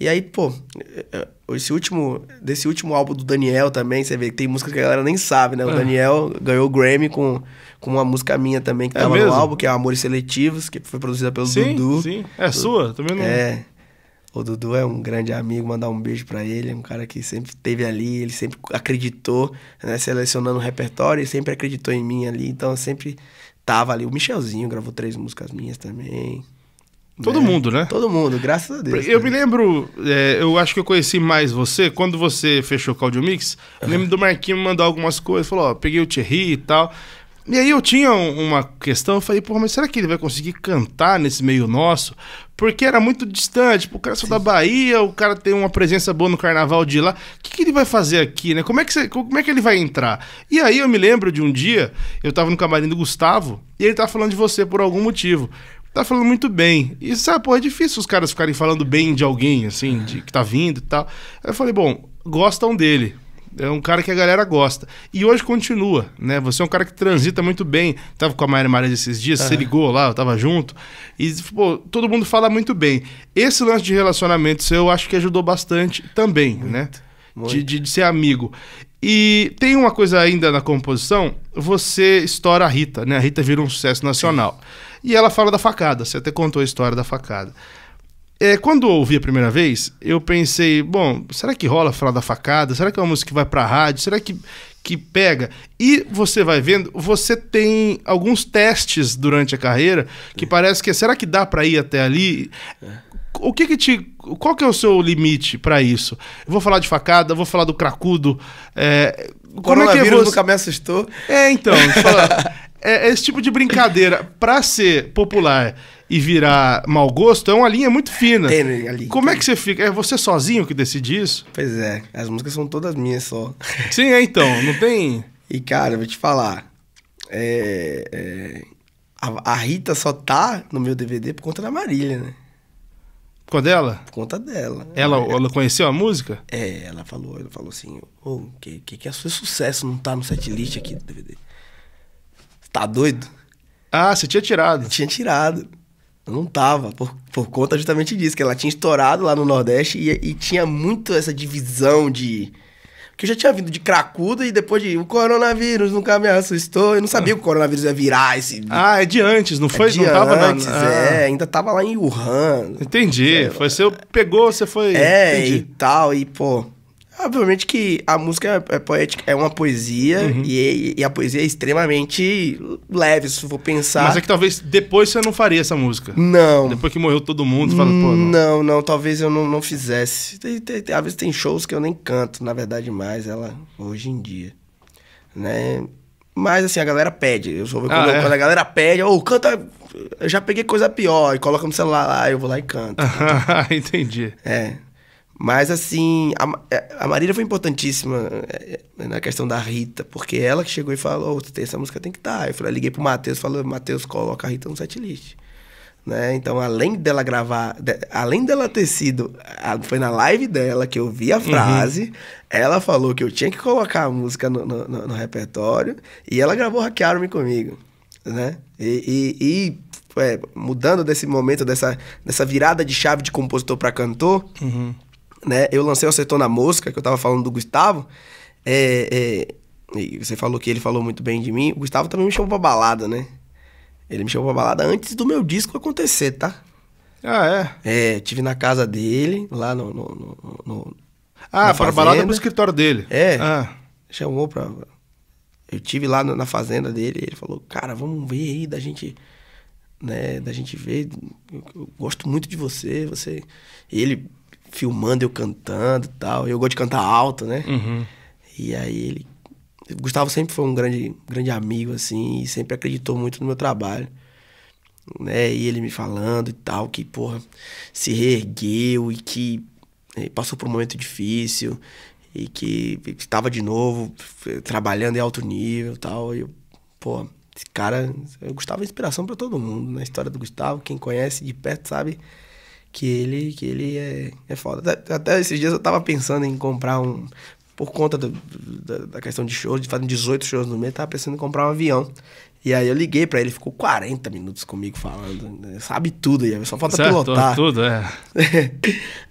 E aí, pô, é, é, esse último, desse último álbum do Daniel também, você vê que tem música que a galera nem sabe, né? O é. Daniel ganhou o Grammy com, com uma música minha também, que estava é tava no álbum, que é Amores Seletivos, que foi produzida pelo sim, Dudu. Sim, é o, sua, também não. É. O Dudu é um grande amigo, mandar um beijo para ele, é um cara que sempre esteve ali, ele sempre acreditou, né? Selecionando o repertório, ele sempre acreditou em mim ali, então eu sempre tava ali. O Michelzinho gravou três músicas minhas também. Todo é, mundo, né? Todo mundo, graças a Deus. Eu né? me lembro, é, eu acho que eu conheci mais você quando você fechou o Caldio Mix. Uhum. Lembro do Marquinhos me mandar algumas coisas, falou: ó, peguei o Thierry e tal. E aí eu tinha uma questão, eu falei, pô, mas será que ele vai conseguir cantar nesse meio nosso? Porque era muito distante, o cara é só da Bahia, o cara tem uma presença boa no carnaval de lá. O que, que ele vai fazer aqui, né? Como é, que você, como é que ele vai entrar? E aí eu me lembro de um dia, eu tava no camarim do Gustavo, e ele tava falando de você por algum motivo tá falando muito bem. E sabe, pô, é difícil os caras ficarem falando bem de alguém, assim, de que tá vindo e tal. Aí eu falei, bom, gostam dele. É um cara que a galera gosta. E hoje continua, né? Você é um cara que transita muito bem. Tava com a Maria Maria esses dias, se é. ligou lá, eu tava junto. E, pô, todo mundo fala muito bem. Esse lance de relacionamento seu, eu acho que ajudou bastante também, muito, né? Muito. De, de, de, ser amigo. E tem uma coisa ainda na composição: você estoura a Rita, né? A Rita vira um sucesso nacional. Sim. E ela fala da facada, você até contou a história da facada. É, quando eu ouvi a primeira vez, eu pensei, bom, será que rola falar da facada? Será que é uma música que vai pra rádio? Será que, que pega? E você vai vendo, você tem alguns testes durante a carreira que é. parece que é, será que dá pra ir até ali? É. O que que te. Qual que é o seu limite para isso? Eu vou falar de facada, vou falar do cracudo. É, o Como coronavírus é que é você... nunca me assustou. É, então. É, é, esse tipo de brincadeira, para ser popular e virar mau gosto, é uma linha muito fina. Tem ali. Como é que você fica? É você sozinho que decide isso? Pois é, as músicas são todas minhas só. Sim, é então, não tem. E cara, vou te falar. É, é, a, a Rita só tá no meu DVD por conta da Marília, né? Ficou dela? Por conta dela. Ela, é. ela conheceu a música? É, ela falou, ela falou assim, o oh, que, que que é seu sucesso não tá no setlist aqui do DVD? Tá doido? Ah, você tinha tirado. Eu tinha tirado. Eu não tava, por, por conta justamente disso, que ela tinha estourado lá no Nordeste e, e tinha muito essa divisão de que eu já tinha vindo de cracuda e depois de o coronavírus nunca me assustou. Eu não sabia ah. que o coronavírus ia virar esse. Ah, é de antes, não é foi? É de não tava antes, na... Ah. é. Ainda tava lá em Wuhan. Entendi. Foi, você pegou, você foi. É, Entendi. e tal. E, pô, Obviamente que a música é, é poética, é uma poesia uhum. e, e, a poesia é extremamente leve, se for pensar. Mas é que talvez depois você não faria essa música. Não. Depois que morreu todo mundo, você fala, pô. Não, não, não talvez eu não, não fizesse. às vezes tem shows que eu nem canto, na verdade, mais ela hoje em dia. Né? Mas assim, a galera pede. Eu sou ah, quando, é? quando, a galera pede, ou oh, canta. Eu já peguei coisa pior, e coloca no celular lá, eu vou lá e canto. Ah, entendi. É. Mas, assim, a, é, a Marília foi importantíssima é, é, na questão da Rita, porque ela que chegou e falou: oh, essa música tem que estar. Tá. Eu falei, liguei pro Matheus e falei: Matheus, coloca a Rita no setlist. Né? Então, além dela gravar, de, além dela ter sido. A, foi na live dela que eu vi a uhum. frase, uhum. ela falou que eu tinha que colocar a música no, no, no, no repertório, e ela gravou Hackearam-me comigo. Né? E, e, e é, mudando desse momento, dessa, dessa virada de chave de compositor para cantor. Uhum né? Eu lancei o Acertou na Mosca, que eu tava falando do Gustavo. É, é, você falou que ele falou muito bem de mim. O Gustavo também me chamou pra balada, né? Ele me chamou pra balada antes do meu disco acontecer, tá? Ah, é? É, tive na casa dele, lá no. no, no, no ah, pra balada é pro escritório dele. É. Ah. Chamou pra. Eu tive lá na fazenda dele, ele falou, cara, vamos ver aí da gente né, da gente ver. Eu, eu, gosto muito de você, você. Ele filmando eu cantando e tal. Eu gosto de cantar alto, né? Uhum. E aí ele. O Gustavo sempre foi um grande, grande amigo, assim, e sempre acreditou muito no meu trabalho. Né? E ele me falando e tal, que, porra, se reergueu e que eh, passou por um momento difícil e que estava de novo eh, trabalhando em alto nível tal. E eu, pô, esse cara, o Gustavo é inspiração para todo mundo. Na né? história do Gustavo, quem conhece de perto sabe que ele, que ele é, é foda. Até, até esses dias eu tava pensando em comprar um. Por conta do, da, da, questão de shows, de fazer 18 shows no mês, tava pensando em comprar um avião. E aí eu liguei para ele, ficou 40 minutos comigo falando, né? sabe tudo, aí só falta certo, pilotar. tudo, é.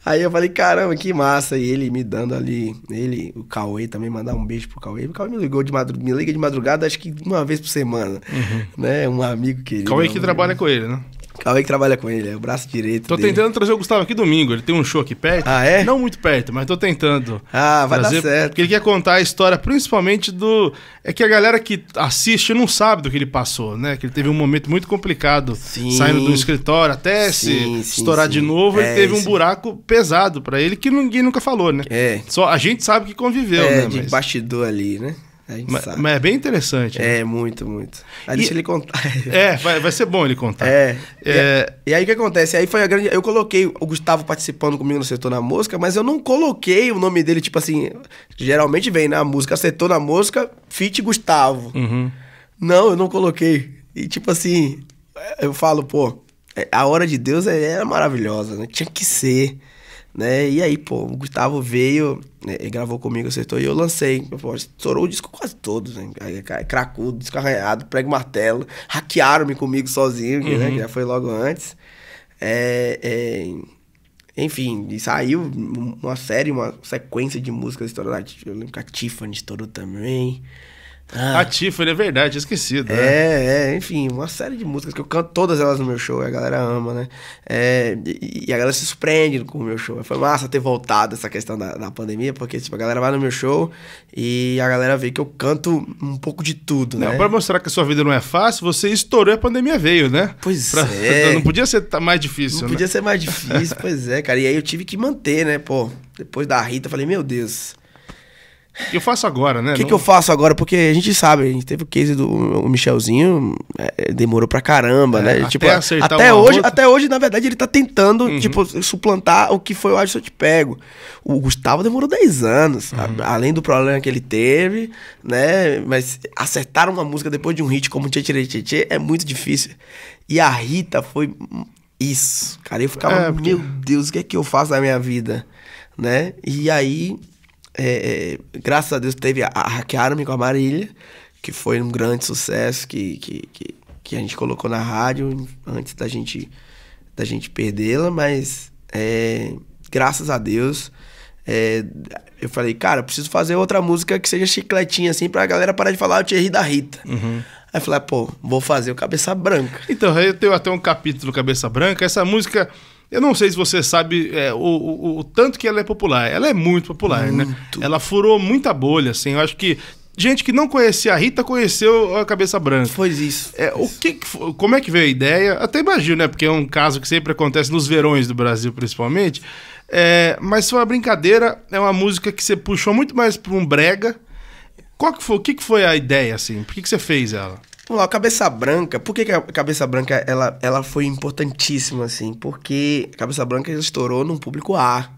aí eu falei, caramba, que massa, e ele me dando ali, ele, o Cauê também, mandar um beijo pro Cauê, o Cauê me ligou de madrugada, me liga de madrugada, acho que uma vez por semana, uhum. né, um amigo querido. Cauê que trabalha com ele, né? Cauê que trabalha com ele, é o braço direito. Tô dele. tentando trazer o Gustavo aqui domingo. Ele tem um show aqui perto. Ah, é? Não muito perto, mas tô tentando. Ah, vai trazer, dar certo. Porque ele quer contar a história, principalmente do. É que a galera que assiste não sabe do que ele passou, né? Que ele teve um momento muito complicado sim. saindo do escritório até sim, se sim, estourar de novo. É, ele teve um buraco pesado para ele que ninguém nunca falou, né? É. Só a gente sabe que conviveu, é, né? De mas... bastidor ali, né? É mas, mas, é bem interessante. Né? É, né? muito, muito. Aí e, deixa ele contar. é, vai, vai ser bom ele contar. É. é... E, e, aí o que acontece? Aí foi a grande. Eu coloquei o Gustavo participando comigo no Setor na Mosca, mas eu não coloquei o nome dele, tipo assim. Geralmente vem na né? música Setor na Mosca, Fit Gustavo. Uhum. Não, eu não coloquei. E tipo assim, eu falo, pô, é, a hora de Deus é, era maravilhosa, né? Tinha que ser né? E aí, pô, o Gustavo veio, né, gravou comigo, acertou, e eu lancei. Pô, estourou o disco quase todos, né? Cracudo, disco arranhado, prego martelo. Hackearam-me comigo sozinho, né, uhum. né? que, já foi logo antes. É, é, enfim, saiu uma série, uma sequência de músicas estouradas. Eu lembro que a Tiffany estourou também. Ah. A Tiffany, é verdade, esquecido. Né? É, é, enfim, uma série de músicas que eu canto todas elas no meu show, a galera ama, né? É, e, e, a galera se surpreende com o meu show. Foi massa ter voltado essa questão da, da, pandemia, porque tipo, a galera vai no meu show e a galera vê que eu canto um pouco de tudo, né? pra mostrar que a sua vida não é fácil, você estourou e a pandemia veio, né? Pois pra, é. Não podia ser mais difícil, não né? podia ser mais difícil, pois é, cara. E aí eu tive que manter, né? Pô, depois da Rita, eu falei, meu Deus, o que eu faço agora, né? O que, Não... que, eu faço agora? Porque a gente sabe, a gente teve o case do Michelzinho, é, demorou pra caramba, é, né? Até, tipo, até hoje, outra. até hoje, na verdade, ele tá tentando, uhum. tipo, suplantar o que foi o Adson Te Pego. O Gustavo demorou 10 anos, uhum. a, além do problema que ele teve, né? Mas acertar uma música depois de um hit como Tchê Tchê Tchê, tchê é muito difícil. E a Rita foi isso. Cara, eu ficava, é, porque... meu Deus, o que é que eu faço na minha vida? Né? E aí é, é, graças a Deus teve a, Hackear Hackearam-me com a Marília, que foi um grande sucesso que, que, que, que, a gente colocou na rádio antes da gente, da gente perdê-la, mas é, graças a Deus. É, eu falei, cara, preciso fazer outra música que seja chicletinha, assim, pra galera parar de falar o Thierry da Rita. Uhum. Aí eu falei, ah, pô, vou fazer o Cabeça Branca. Então, eu tenho até um capítulo Cabeça Branca. Essa música eu não sei se você sabe é, o, o, o, tanto que ela é popular. Ela é muito popular, né? muito. né? Ela furou muita bolha, assim. Eu acho que gente que não conhecia a Rita conheceu a Cabeça Branca. Foi isso. É, o que, como é que veio a ideia? Até imagino, né? Porque é um caso que sempre acontece nos verões do Brasil, principalmente. É, mas foi uma brincadeira. É uma música que você puxou muito mais para um brega. Qual que foi, o que, que foi a ideia, assim? Por que, que você fez ela? Vamos lá, o Cabeça Branca. Por que, que a Cabeça Branca ela, ela foi importantíssima, assim? Porque a Cabeça Branca estourou num público A.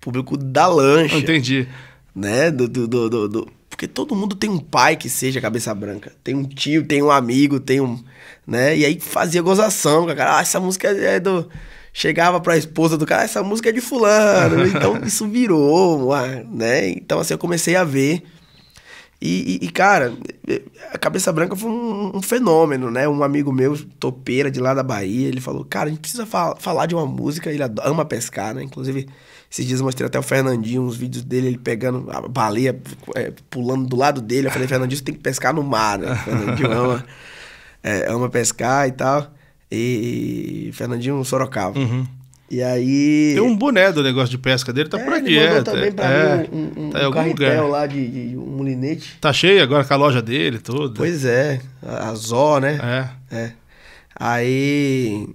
Público da lancha. Entendi. Né? Do, do, do, do, Porque todo mundo tem um pai que seja Cabeça Branca. Tem um tio, tem um amigo, tem um. Né? E aí fazia gozação com a cara. Ah, essa música é, é do. Chegava pra esposa do cara, ah, essa música é de fulano. Então isso virou, né? Então assim, eu comecei a ver e, e, e, cara, é, a Cabeça Branca foi um, um, fenômeno, né? Um amigo meu, topeira de lá da Bahia, ele falou: Cara, a gente precisa falar de uma música. Ele ama pescar, né? Inclusive, esses dias eu mostrei até o Fernandinho uns vídeos dele, ele pegando a baleia, é, pulando do lado dele. Eu falei: Fernandinho, você tem que pescar no mar, né? O Fernandinho ama, é, ama pescar e tal. E, e Fernandinho é Sorocaba. Uhum. E aí. Tem um boné do negócio de pesca dele, tá é, por aqui. Ele mandou é, também tá, pra é, mim um, um, tá um carretel lá de, de, um mulinete. Tá cheio agora com a loja dele toda. Pois é, a Zó, né? É. é. Aí.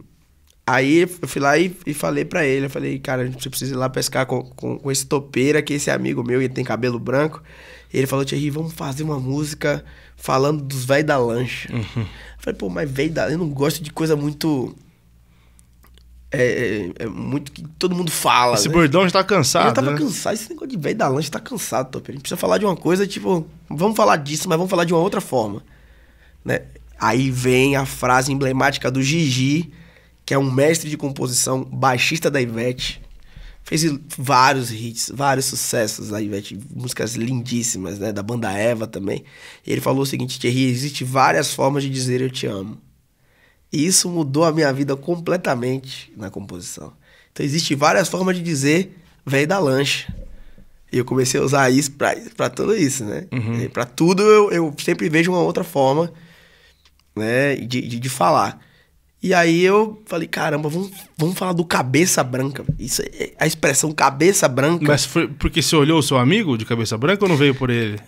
Aí eu fui lá e, e, falei pra ele, eu falei, cara, a gente precisa ir lá pescar com, com, com esse topeira, que esse amigo meu, ele tem cabelo branco. Ele falou, Thierry, vamos fazer uma música falando dos velhos da lancha. Uhum. Eu falei, pô, mas velho da eu não gosto de coisa muito é, é, é, muito que todo mundo fala. Esse né? bordão já tá cansado. Eu tava né? cansado, esse negócio de velho da lanche tá cansado, Topper. A gente precisa falar de uma coisa, tipo, vamos falar disso, mas vamos falar de uma outra forma. Né? Aí vem a frase emblemática do Gigi, que é um mestre de composição, baixista da Ivete. Fez vários hits, vários sucessos da Ivete, músicas lindíssimas, né? Da banda Eva também. E ele falou o seguinte, Thierry, existe várias formas de dizer eu te amo. E isso mudou a minha vida completamente na composição. Então, existem várias formas de dizer velho da lancha. E eu comecei a usar isso pra, pra tudo isso, né? Uhum. Pra tudo eu, eu sempre vejo uma outra forma né, de, de, de, falar. E aí eu falei, caramba, vamos, vamos falar do cabeça branca. Isso é, é a expressão cabeça branca. Mas foi porque você olhou o seu amigo de cabeça branca ou não veio por ele?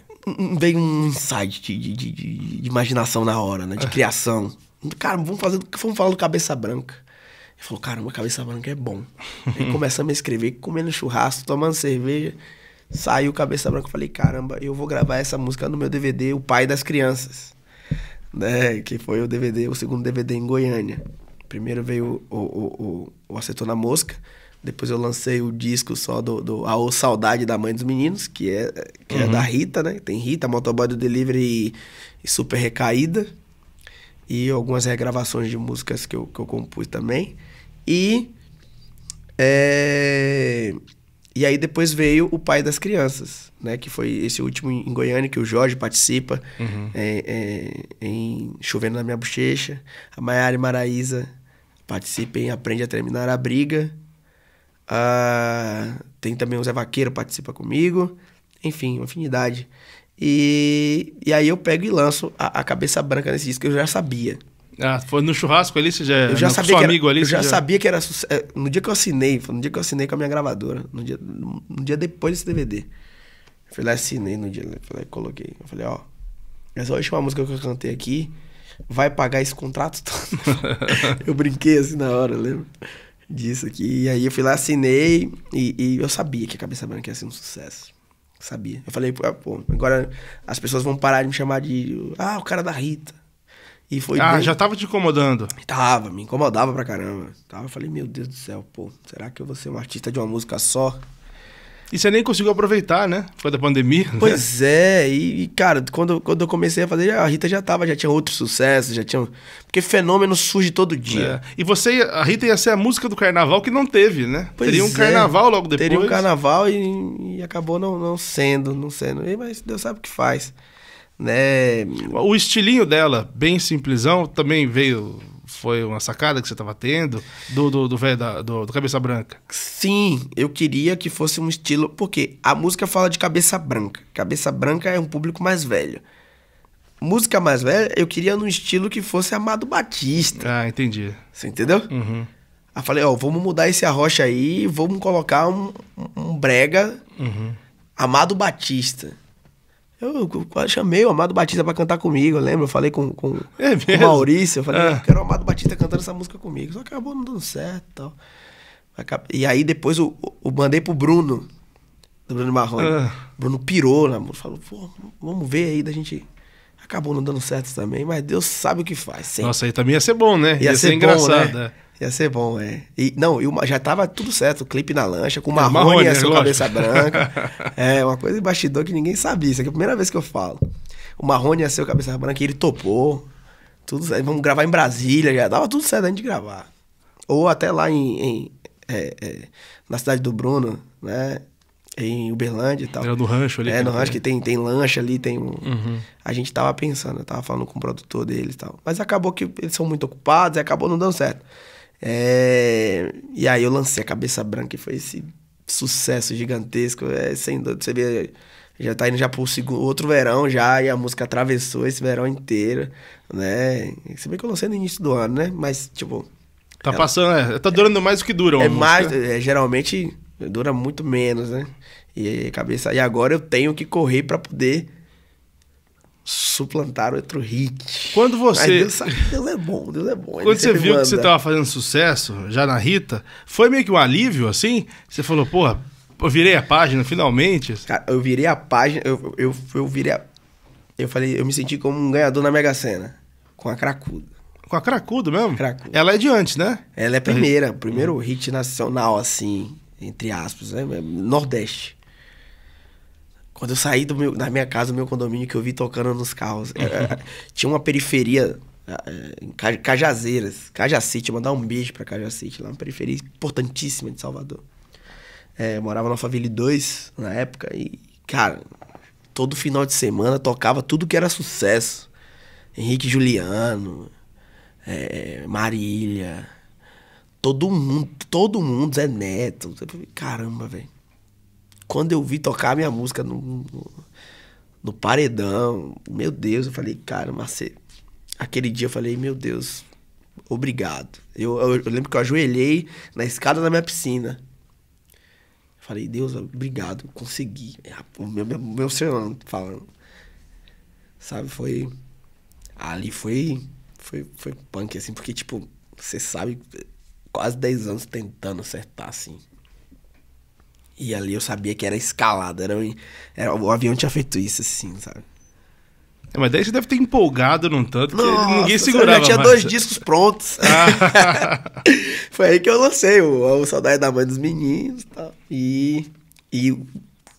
Veio um insight de, de, de, de imaginação na hora, né? De ah. criação. Cara, vamos fazer vamos falar do Cabeça Branca. Ele falou, caramba, Cabeça Branca é bom. começando começamos a escrever, comendo churrasco, tomando cerveja. Saiu Cabeça Branca. Eu falei, caramba, eu vou gravar essa música no meu DVD, O Pai das Crianças. Né? Que foi o DVD, o segundo DVD em Goiânia. Primeiro veio o, o, o, o Acetona Mosca. Depois eu lancei o disco só do, do A Saudade da Mãe dos Meninos, que é, que é uhum. é da Rita, né? Tem Rita, Motoboy do Delivery e, e Super Recaída e algumas regravações de músicas que eu, que eu compus também. E. É, e aí depois veio o Pai das Crianças, né? Que foi esse último em Goiânia, que o Jorge participa uhum. é, é, em Chovendo na Minha Bochecha. A Maiara e Maraísa participam em Aprende a Terminar a Briga. Ah, tem também o Zé Vaqueiro participa comigo. Enfim, uma afinidade. E, e aí eu pego e lanço a, a cabeça branca nesse disco que eu já sabia. Ah, foi no churrasco ali, você já, eu já sabia seu amigo era, ali? Eu já, já, sabia que era. Eh, no dia que eu assinei, no dia que eu assinei com a minha gravadora, no dia, no dia depois desse DVD. Eu fui lá, assinei no dia, falei, coloquei. Eu falei, ó, é essa última música que eu cantei aqui vai pagar esse contrato todo. eu brinquei assim na hora, lembra? Disso aqui. E aí eu fui lá, assinei, e, e eu sabia que a Cabeça Branca ia ser um sucesso. Sabia. Eu falei, ah, pô, agora as pessoas vão parar de me chamar de. Ah, o cara da Rita. E foi. Ah, bem... já tava te incomodando? Tava, me incomodava pra caramba. Tava, falei, meu Deus do céu, pô, será que eu vou ser um artista de uma música só? E você nem conseguiu aproveitar, né? Foi da pandemia. Né? Pois né? é, e, cara, quando, quando eu comecei a fazer, a Rita já tava, já tinha outro sucesso, já tinha. Porque fenômeno surge todo dia. É. E você, a Rita ia ser a música do carnaval que não teve, né? Pois teria um é. carnaval logo depois. Teria um carnaval e, e acabou não, não sendo, não sendo. E, mas Deus sabe o que faz. Né? O estilinho dela, bem simplesão, também veio foi uma sacada que você estava tendo do do, do, da do, do Cabeça Branca? Sim, eu queria que fosse um estilo. Porque a música fala de cabeça branca. Cabeça branca é um público mais velho música mais velha, eu queria num estilo que fosse Amado Batista. Ah, entendi. Você entendeu? Uhum. Aí falei, ó, vamos mudar esse arrocha aí, vamos colocar um, um brega uhum. Amado Batista. Eu quase chamei o Amado Batista para cantar comigo, eu lembro. Eu falei com, com, é com o Maurício, eu falei, é. eu quero o Amado Batista cantando essa música comigo. Só que acabou não dando certo e tal. E aí depois eu, eu mandei pro Bruno, do Bruno Marrone. É. Bruno pirou na música, falou, pô, vamos ver aí da gente. Acabou não dando certo também, mas Deus sabe o que faz. Sempre. Nossa, aí também ia ser bom, né? Ia, ia ser, ser bom, né? engraçado. Né? É. Ia ser bom, é. E, não, eu, já tava tudo certo, o clipe na lancha, com é, marrone, e assim, né? a sua cabeça branca. é, uma coisa de bastidor que ninguém sabia. Isso aqui é a primeira vez que eu falo. O Marrone ia ser o cabeça branca e ele topou. Tudo certo. Vamos gravar em Brasília, já dava tudo certo a gente gravar. Ou até lá em, em é, é, na cidade do Bruno, né? Em Uberlândia e tal. Era no rancho ali. É, no rancho que tem, tem lancha ali, tem um... Uhum. A gente tava pensando, eu tava falando com o produtor deles e tal. Mas acabou que eles são muito ocupados e acabou não dando certo. É... E aí eu lancei a Cabeça Branca e foi esse sucesso gigantesco. É, sem dúvida, você vê, já tá indo já pro segundo, outro verão já, e a música atravessou esse verão inteiro, né? Se bem que eu lancei no início do ano, né? Mas, tipo... Tá ela... É passando, é, tá durando é, mais do que dura uma é música. mais, é, geralmente dura muito menos, né? E cabeça. E agora eu tenho que correr para poder suplantaram outro hit. Quando você. Mas Deus, sabe, Deus é bom, Deus é bom. Quando você viu manda. que você estava fazendo sucesso já na Rita, foi meio que um alívio, assim? Você falou, porra, eu virei a página finalmente? Cara, eu virei a página, eu, eu, eu virei a. Eu falei, eu me senti como um ganhador na Mega Sena, com a Cracuda. Com a Cracuda mesmo? Ela é de antes, né? Ela é a tá primeira, primeiro hit nacional, assim, entre aspas, né? Nordeste. Quando eu saí do meu, da minha casa, do meu condomínio, que eu vi tocando nos carros, é, é tinha uma periferia é, em é, Cajazeiras, Cajacite, mandar um beijo pra Cajacite, lá uma periferia importantíssima de Salvador. É, eu morava na Favela 2 na época e, cara, todo final de semana tocava tudo que era sucesso. Henrique Juliano, é, Marília, todo mundo, todo mundo, Zé Neto. Caramba, velho. Quando eu vi tocar minha música no, no, no paredão, meu Deus, eu falei, cara, Marcelo, aquele dia eu falei, meu Deus, obrigado. Eu, eu, eu, lembro que eu ajoelhei na escada da minha piscina. Falei, Deus, obrigado, consegui. É, o meu, meu, meu senhor falando. Sabe, foi. Ali foi. Foi, foi punk, assim, porque, tipo, você sabe, quase 10 anos tentando acertar, assim. E ali eu sabia que era escalada. Era, era, o avião tinha feito isso, assim, sabe? É, mas daí você deve ter empolgado num tanto que Nossa, ninguém segurava. Eu já tinha mais. dois discos prontos. Ah. Foi aí que eu lancei o, o Saudade da Mãe dos Meninos tá? e tal. E.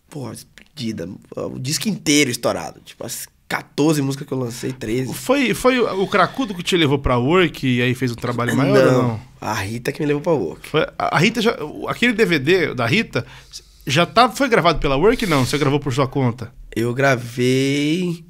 Pô, despedida O disco inteiro estourado. Tipo, assim 14 músicas que eu lancei, 13. Foi, foi o Cracudo que te levou pra Work e aí fez um trabalho maior não, não? A Rita que me levou pra Work. Foi, a Rita já. Aquele DVD da Rita já tá, foi gravado pela Work não? Você gravou por sua conta? Eu gravei.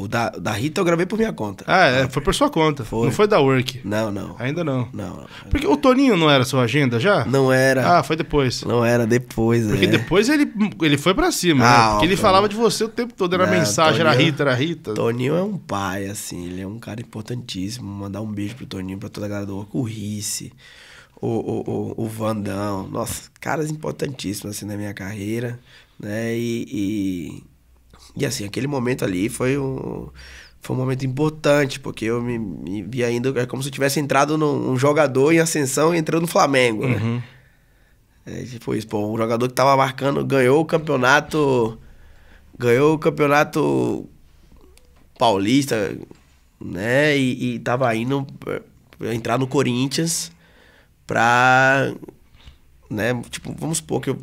O da, da Rita eu gravei por minha conta. Ah, é, foi por sua conta. Foi. Não foi da Work. Não, não. Ainda não. Não. não. Porque o Toninho não era sua agenda já? Não era. Ah, foi depois. Não era, depois, Porque é. depois ele, ele foi pra cima, né? ah, né? Porque ó, ele falava de você o tempo todo, era não, mensagem, Toninho, era Rita, era Rita. Toninho é um pai, assim, ele é um cara importantíssimo. Mandar um beijo pro Toninho, pra toda a galera do Work, o Risse, o, o, o, o Vandão. Nossa, caras importantíssimos, assim, na minha carreira, né? e... e e assim, aquele momento ali foi um, foi um momento importante, porque eu me, me vi ainda é como se eu tivesse entrado num um jogador em ascensão e entrando no Flamengo, né? Uhum. É, tipo isso, pô, um jogador que tava marcando, ganhou o campeonato. Ganhou o campeonato paulista, né? E, e tava indo entrar no Corinthians pra. Né? Tipo, vamos supor que eu,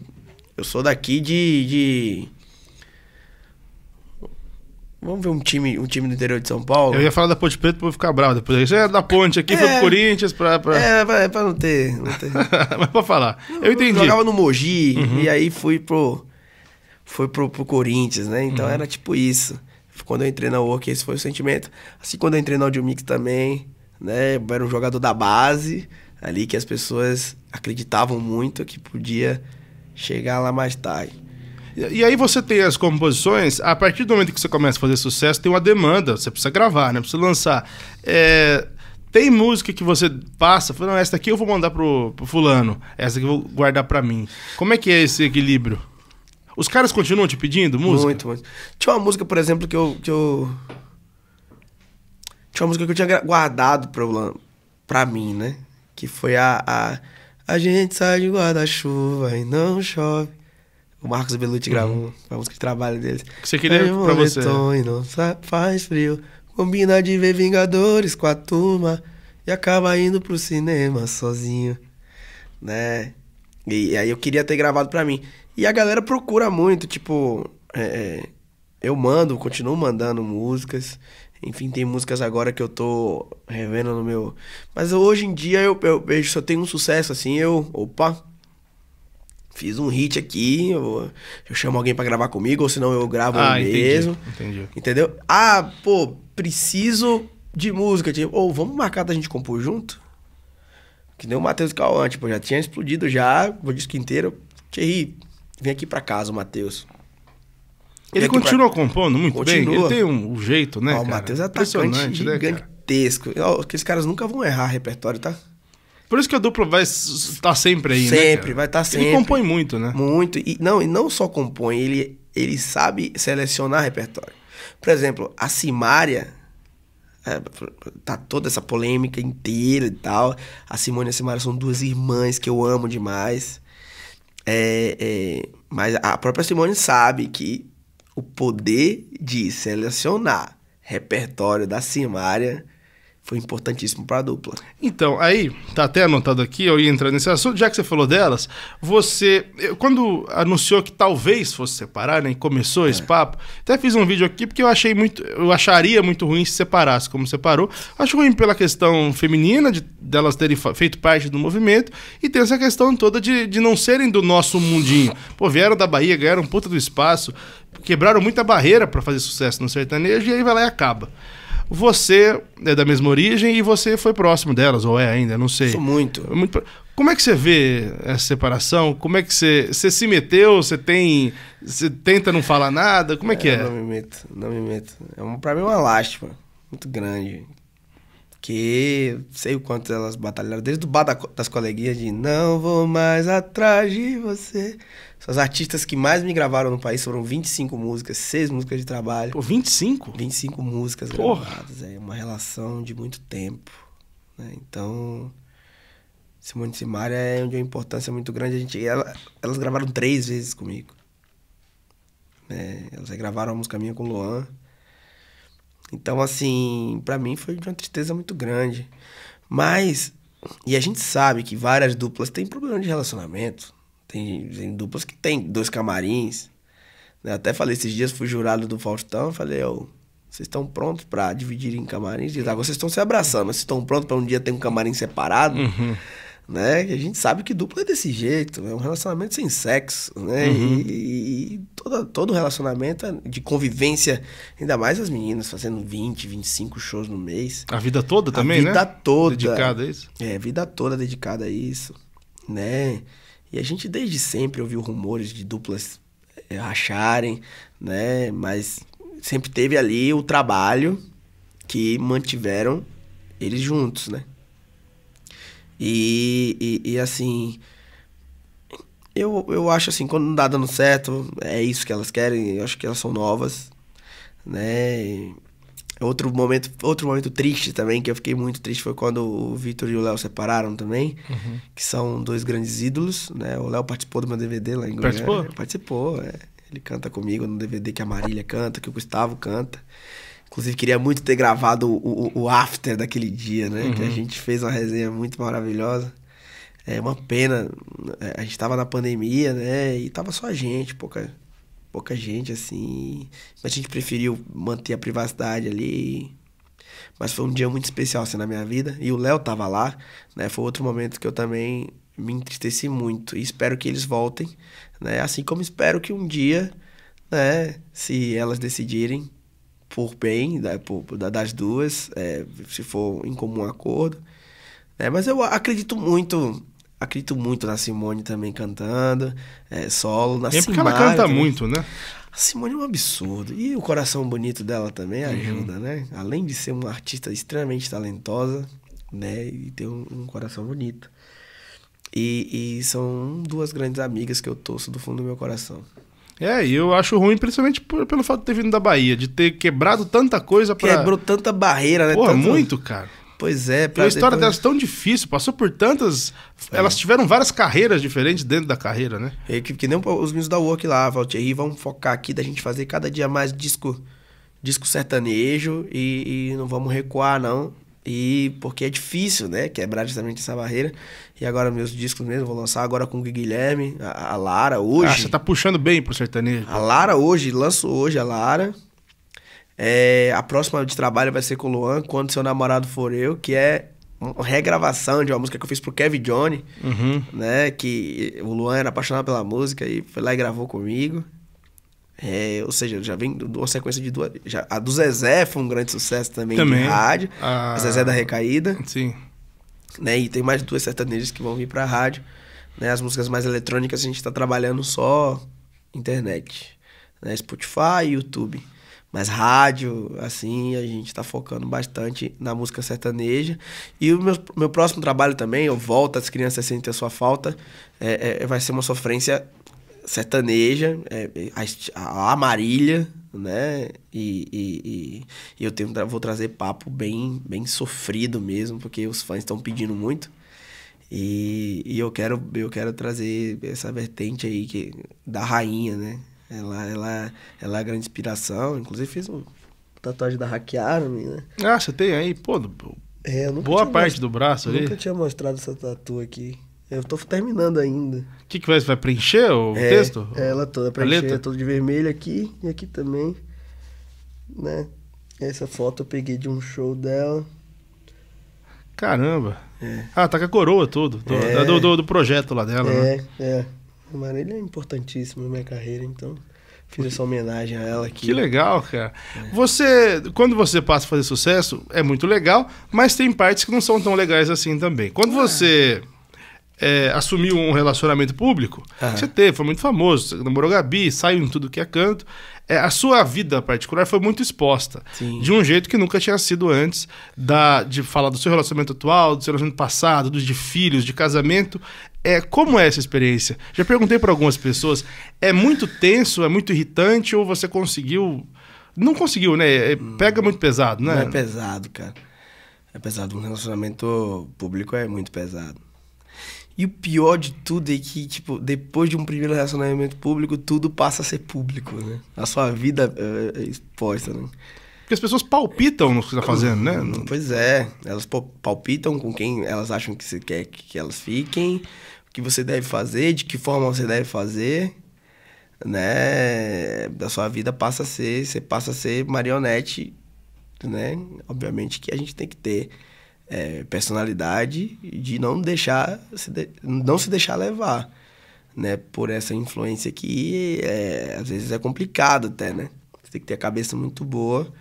eu sou daqui de, de Vamos ver um time, um time do interior de São Paulo. Eu ia falar da Ponte Preta para ficar bravo depois. Você é da Ponte aqui, é, foi pro é. Corinthians, pra. pra... É, pra, é pra não ter. Não ter... Mas pra falar. Eu, eu entendi. Eu jogava no Mogi uhum. e aí fui pro. Foi pro, pro Corinthians, né? Então uhum. era tipo isso. Quando eu entrei na Work, esse foi o sentimento. Assim, quando eu entrei na Audio Mix também, né? Eu era um jogador da base ali que as pessoas acreditavam muito que podia chegar lá mais tarde. E, aí você tem as composições, a partir do momento que você começa a fazer sucesso, tem uma demanda, você precisa gravar, né? Precisa lançar. É, tem música que você passa, fala, não, essa aqui eu vou mandar pro, pro fulano, essa aqui eu vou guardar para mim. Como é que é esse equilíbrio? Os caras continuam te pedindo música? Muito, muito. Tinha uma música, por exemplo, que eu. Que eu... Tinha uma música que eu tinha guardado pra, pra mim, né? Que foi a. A, a gente sai de guarda-chuva e não chove. O Marcos Bellucci gravou uhum. a música de trabalho deles. você queria pra você? Não faz frio, combina de ver Vingadores com a turma e acaba indo pro cinema sozinho, né? E aí eu queria ter gravado pra mim. E a galera procura muito, tipo... É, é, eu mando, continuo mandando músicas. Enfim, tem músicas agora que eu tô revendo no meu... Mas hoje em dia eu, eu vejo, se eu tenho um sucesso assim, eu... Opa, fiz um hit aqui, eu, eu chamo alguém para gravar comigo, ou senão eu gravo ah, mesmo. Entendi. Entendeu? Ah, pô, preciso de música. Tipo, ou oh, vamos marcar da gente compor junto? Que nem o Matheus Cauã, tipo, já tinha explodido já, o disco inteiro. Thierry, vem aqui pra casa, o Matheus. Ele continua pra... compondo muito continua. bem, ele tem um, um jeito, né? Ó, o Matheus é atacante né, gigantesco. Né, Aqueles caras nunca vão errar repertório, tá? Por isso que a dupla vai estar tá sempre aí, sempre, né? Sempre, vai estar tá sempre. Ele compõe muito, né? Muito. E não, e não só compõe, ele, ele sabe selecionar repertório. Por exemplo, a Simária, é, tá toda essa polêmica inteira e tal. A Simone e a Simária são duas irmãs que eu amo demais. É, é, mas a própria Simone sabe que o poder de selecionar repertório da Simária foi importantíssimo para a dupla. Então, aí, tá até anotado aqui, eu ia entrar nesse assunto, já que você falou delas, você, quando anunciou que talvez fosse separar, né, e começou é. esse papo, até fiz um vídeo aqui porque eu achei muito, eu acharia muito ruim se separasse, como separou. Acho ruim pela questão feminina, de, delas terem feito parte do movimento, e tem essa questão toda de, de não serem do nosso mundinho. Pô, vieram da Bahia, ganharam puta do espaço, quebraram muita barreira para fazer sucesso no sertanejo, e aí vai lá e acaba você é da mesma origem e você foi próximo delas, ou é ainda, não sei. Sou muito. É muito. Como é que você vê essa separação? Como é que você, você se meteu? Você tem. Você tenta não falar nada? Como é, é que é? Não me meto, não me meto. É um, pra mim é uma lástima muito grande que sei o quanto elas batalharam, desde o bar da, das coleguinhas de Não Vou Mais Atrás de Você. São as artistas que mais me gravaram no país, foram 25 músicas, 6 músicas de trabalho. Pô, 25? 25 músicas Porra. gravadas, é uma relação de muito tempo. Né? Então, Simone Simaria é de uma importância é muito grande. A gente, ela, elas gravaram três vezes comigo. Né? elas gravaram a música minha com o Luan. Então, assim, para mim foi de uma tristeza muito grande. Mas, e a gente sabe que várias duplas têm problema de relacionamento. Tem, tem duplas que tem dois camarins. Eu né? até falei, esses dias fui jurado do Faustão, falei, ó oh, vocês estão prontos para dividir em camarins? agora ah, vocês estão se abraçando, vocês estão prontos para um dia ter um camarim separado? Uhum né? Que a gente sabe que dupla é desse jeito, é um relacionamento sem sexo, né? Uhum. E, e todo, todo relacionamento é de convivência, ainda mais as meninas fazendo 20, 25 shows no mês. A vida toda também, a vida né? Vida toda. Dedicada a isso? É, a vida toda dedicada a isso, né? E a gente desde sempre ouviu rumores de duplas eh, racharem, né? Mas sempre teve ali o trabalho que mantiveram eles juntos, né? E, e, e, assim. Eu, eu acho assim, quando não dá dando certo, é isso que elas querem, eu acho que elas são novas, né? outro momento, outro momento triste também, que eu fiquei muito triste, foi quando o Vitor e o Léo separaram também, uhum. que são dois grandes ídolos, né? O Léo participou do meu DVD lá em Goiânia. Participou? Participou, é. Ele canta comigo no DVD que a Marília canta, que o Gustavo canta. Inclusive, queria muito ter gravado o, o, o after daquele dia, né? Uhum. Que a uhum. gente fez uma resenha muito maravilhosa. É uma pena. É, a gente tava na pandemia, né? E tava só a gente, pouca, pouca gente, assim. Mas a gente preferiu manter a privacidade ali. Mas foi um dia muito especial, assim, na minha vida. E o Léo tava lá, né? Foi outro momento que eu também me entristeci muito. E espero que eles voltem, né? Assim como espero que um dia, né? Se elas decidirem por bem né, da, por, das duas, é, se for em comum acordo. É, mas eu acredito muito, acredito muito na Simone também cantando, é, solo. Na é porque ela canta também. muito, né? A Simone é um absurdo. E o coração bonito dela também uhum. ajuda, uhum. né? Além de ser uma artista extremamente talentosa, né? E ter um, um coração bonito. E, e são duas grandes amigas que eu torço do fundo do meu coração. É, e eu acho ruim, principalmente por, pelo fato de ter vindo da Bahia, de ter quebrado tanta coisa pra. Quebrou tanta barreira, né? Pô, Tanto... muito, cara. Pois é, pra e a história depois... delas tão difícil, passou por tantas. É. Elas tiveram várias carreiras diferentes dentro da carreira, né? É, que, que nem os meninos da Work lá, Valtieri, vamos focar aqui da gente fazer cada dia mais disco disco sertanejo e, e não vamos recuar, não. E porque é difícil, né? Quebrar justamente essa barreira. E agora meus discos mesmo, vou lançar agora com o Guilherme, a, a Lara hoje. Ah, você tá puxando bem pro sertanejo. A Lara hoje, lanço hoje a Lara. É, a próxima de trabalho vai ser com o Luan, Quando Seu Namorado For Eu, que é uma regravação de uma música que eu fiz pro Kevin Johnny, uhum. né? Que o Luan era apaixonado pela música e foi lá e gravou comigo. É, ou seja, já vem de uma sequência de duas. Já, a do Zezé foi um grande sucesso também, também. de rádio. A... a Zezé da Recaída. Sim. Né? E tem mais duas sertanejas que vão vir pra rádio. Né? As músicas mais eletrônicas a gente tá trabalhando só internet. Né? Spotify e YouTube. Mas rádio, assim, a gente tá focando bastante na música sertaneja. E o meu, meu próximo trabalho também, eu volto, as crianças sentem a sua falta, é, é vai ser uma sofrência sertaneja, é, é a, Amarilha, né? E, e, e, eu tenho, vou trazer papo bem, bem sofrido mesmo, porque os fãs estão pedindo muito. E, e, eu quero eu quero trazer essa vertente aí que, da rainha, né? Ela, ela, ela é a grande inspiração. Inclusive fiz um tatuagem da Hackearme, né? Ah, você tem aí? Pô, é, boa parte do braço nunca ali. Nunca tinha mostrado essa tatu aqui. Eu tô terminando ainda. O que, que vai, vai preencher o é, texto? É, ela toda preencher, toda de vermelho aqui e aqui também. Né? Essa foto eu peguei de um show dela. Caramba! É. Ah, tá com a coroa tudo. Do, é. do, do, do, projeto lá dela, é, né? É, A Marília é importantíssima na minha carreira, então fiz essa homenagem a ela aqui. Que legal, cara. É. Você, quando você passa a fazer sucesso, é muito legal, mas tem partes que não são tão legais assim também. Quando ah. você é, assumiu um relacionamento público, uhum. você teve, foi muito famoso, namorou Gabi, saiu em tudo que é canto. É, a sua vida particular foi muito exposta. Sim. De um jeito que nunca tinha sido antes, da, de falar do seu relacionamento atual, do seu relacionamento passado, dos de filhos, de casamento. É, como é essa experiência? Já perguntei para algumas pessoas. É muito tenso, é muito irritante ou você conseguiu. Não conseguiu, né? É, pega muito pesado, né? Não é pesado, cara. É pesado. Um relacionamento público é muito pesado. E o pior de tudo é que, tipo, depois de um primeiro relacionamento público, tudo passa a ser público, né? A sua vida é, é, é exposta, né? Porque as pessoas palpitam no que você tá fazendo, né? Hum, pois é, elas palpitam com quem elas acham que você quer que elas fiquem, o que você deve fazer, de que forma você deve fazer, né? Da sua vida passa a ser, você passa a ser marionete, né? Obviamente que a gente tem que ter é, personalidade de não deixar se de, não se deixar levar né por essa influência que é, às vezes é complicado até né você tem que ter a cabeça muito boa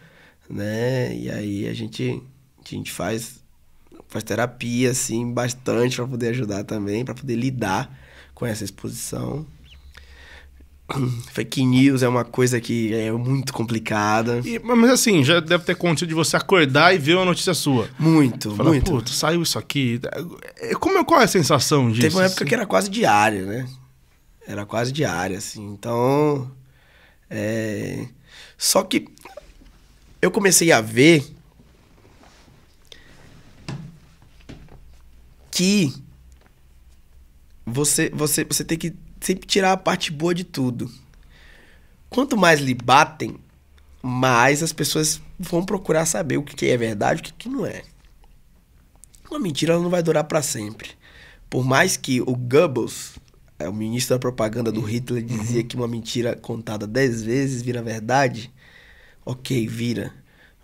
né e aí a gente a gente faz faz terapia assim bastante para poder ajudar também para poder lidar com essa exposição Fake news é uma coisa que é muito complicada. E, mas assim, já deve ter acontecido de você acordar e ver uma notícia sua. Muito, Fala, muito. Puto, saiu isso aqui. É, como, qual é a sensação disso? Teve uma época assim? que era quase diária, né? Era quase diária, assim. Então. É... Só que eu comecei a ver que você, você, você tem que sempre tirar a parte boa de tudo. Quanto mais lhe batem, mais as pessoas vão procurar saber o que é verdade e o que não é. Uma mentira ela não vai durar para sempre. Por mais que o Goebbels, é, o ministro da propaganda do Hitler, uhum. dizia que uma mentira contada dez vezes vira verdade, ok, vira.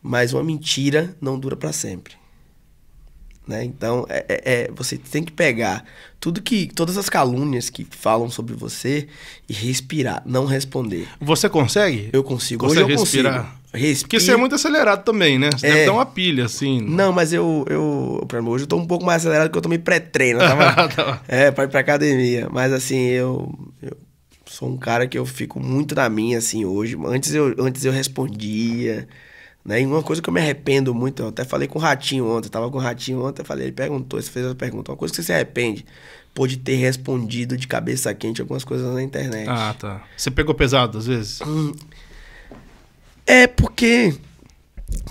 Mas uma mentira não dura para sempre. Né? Então, é, é, é, você tem que pegar tudo que todas as calúnias que falam sobre você e respirar, não responder. Você consegue? Eu consigo. Consegue Hoje eu respirar? Consigo. Respira. Porque você é muito acelerado também, né? Você é. deve ter uma pilha, assim. Não, mas eu, eu hoje eu tô um pouco mais acelerado porque eu tomei pré-treino. Tava... Tá tá é, pra ir pra academia. Mas assim, eu, eu sou um cara que eu fico muito na minha, assim, hoje. Antes eu, antes eu respondia, né? E uma coisa que eu me arrependo muito, eu até falei com o Ratinho ontem, eu tava com o Ratinho ontem, eu falei, ele perguntou, ele fez a pergunta, uma coisa que você se arrepende, pôde ter respondido de cabeça quente algumas coisas na internet. Ah, tá. Você pegou pesado às vezes? Hum. É porque,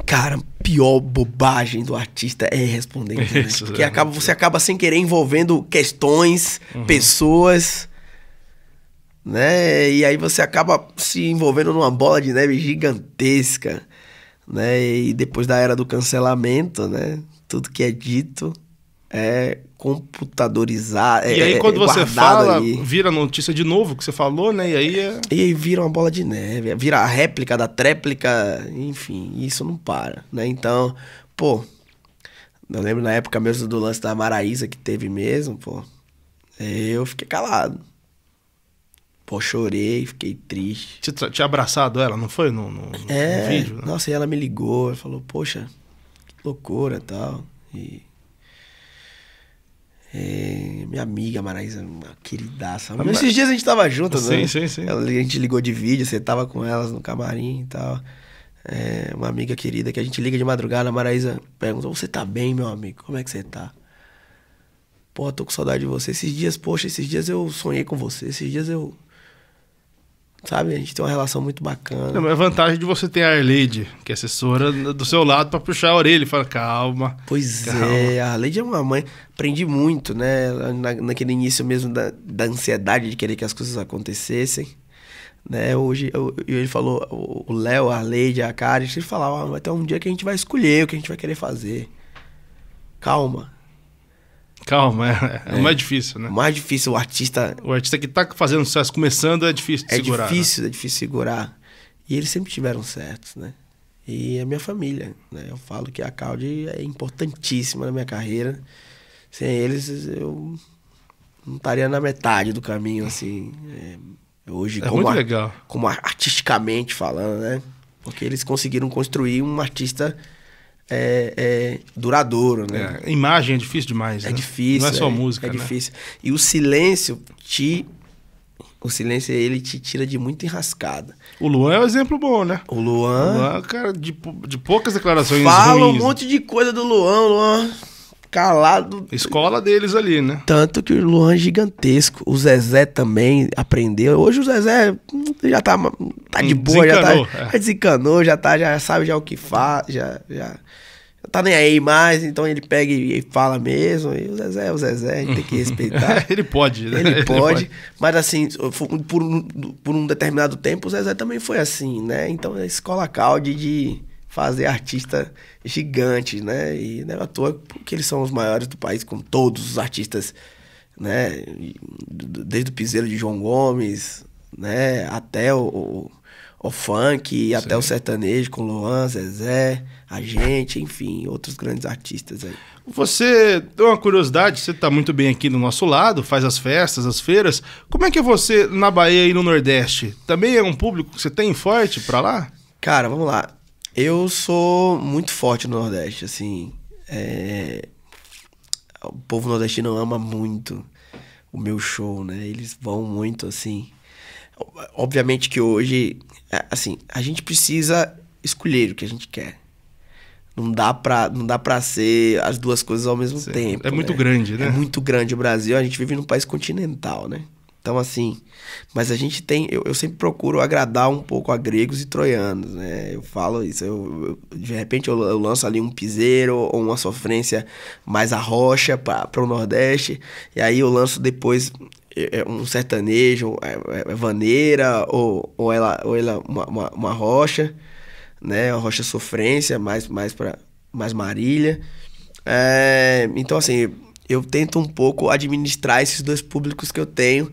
cara, pior bobagem do artista é responder. Né? Isso, porque é acaba, você acaba sem querer envolvendo questões, uhum. pessoas né? E aí você acaba se envolvendo numa bola de neve gigantesca né? E depois da era do cancelamento, né? Tudo que é dito é computadorizado. E é, aí, é, quando é você fala, ali. vira notícia de novo que você falou, né? E aí é... E aí vira uma bola de neve, vira a réplica da tréplica, enfim, isso não para, né? Então, pô, eu lembro na época mesmo do lance da Maraísa que teve mesmo, pô, eu fiquei calado. Pô, chorei, fiquei triste. Tinha, tinha abraçado ela, não foi? No, no, é, no vídeo? Né? Nossa, e ela me ligou, falou, poxa, que loucura tal. E. É, minha amiga Maraísa, uma queridaça. Mas esses dias a gente tava junto, sim, né? Sim, sim, sim. a gente ligou de vídeo, você tava com elas no camarim e tal. É, uma amiga querida que a gente liga de madrugada, a Maraísa pergunta: Você tá bem, meu amigo? Como é que você tá? Pô, tô com saudade de você. Esses dias, poxa, esses dias eu sonhei com você. Esses dias eu Sabe? A gente tem uma relação muito bacana. Não, mas a é vantagem de você ter a Arleide, que é assessora do seu lado, para puxar a orelha e falar, calma. Pois calma. é, a Arleide é uma mãe. Aprendi muito, né? Na, naquele início mesmo da, da ansiedade de querer que as coisas acontecessem. Né? Hoje eu, ele falou, o Léo, a Arleide, a Karen, eles falavam, ah, vai ter um dia que a gente vai escolher o que a gente vai querer fazer. Calma, Calma, é, é, o é. mais difícil, né? O mais difícil, o artista. O artista que tá fazendo sucesso começando é difícil de é segurar. É difícil, né? é difícil segurar. E eles sempre tiveram certos, né? E a minha família, né? Eu falo que a Caldi é importantíssima na minha carreira. Sem eles, eu não estaria na metade do caminho, assim. É, hoje, é como, muito legal. como artisticamente falando, né? Porque eles conseguiram construir um artista é, é duradouro, né? É, imagem é difícil demais. É né? difícil. Não é só é, música. É né? difícil. E o silêncio te. O silêncio, ele te tira de muita enrascada. O Luan é um exemplo bom, né? O Luan. O Luan, é cara, de, de poucas declarações. Fala ruins. um monte de coisa do Luan, Luan calado. Escola deles ali, né? Tanto que o Luan é gigantesco. O Zezé também aprendeu. Hoje o Zezé hum, já tá, tá de boa, já tá. É. Já desencanou, já tá, já sabe já o que faz, já, já, já, tá nem aí mais, então ele pega e fala mesmo. E o Zezé é o Zezé, a gente tem que respeitar. ele pode, né? Ele, ele pode, Mas assim, por um, por um determinado tempo, o Zezé também foi assim, né? Então a é escola calde de fazer artistas gigantes, né? E não é à toa porque eles são os maiores do país, com todos os artistas, né? Desde o piseiro de João Gomes, né? Até o, o, o funk, Sim. até o sertanejo com Luan, Zezé, a gente, enfim, outros grandes artistas aí. Você, uma curiosidade, você está muito bem aqui do nosso lado, faz as festas, as feiras. Como é que é você na Bahia e no Nordeste? Também é um público que você tem forte para lá? Cara, vamos lá. Eu sou muito forte no Nordeste, assim. É... O povo nordestino ama muito o meu show, né? Eles vão muito, assim. Obviamente que hoje, assim, a gente precisa escolher o que a gente quer. Não dá pra, não dá pra ser as duas coisas ao mesmo Sim. tempo. É muito né? grande, né? É muito grande o Brasil. A gente vive num país continental, né? Então, assim, mas a gente tem, eu, eu, sempre procuro agradar um pouco a gregos e troianos, né? Eu falo isso, eu, eu de repente eu, eu, lanço ali um piseiro ou uma sofrência mais a rocha para o Nordeste, e aí eu lanço depois é, é, um sertanejo, é, é, é vaneira, ou, ou ela, ou ela uma, uma, uma rocha, né? Uma rocha sofrência, mais, mais para mais Marília. É, então, assim eu tento um pouco administrar esses dois públicos que eu tenho,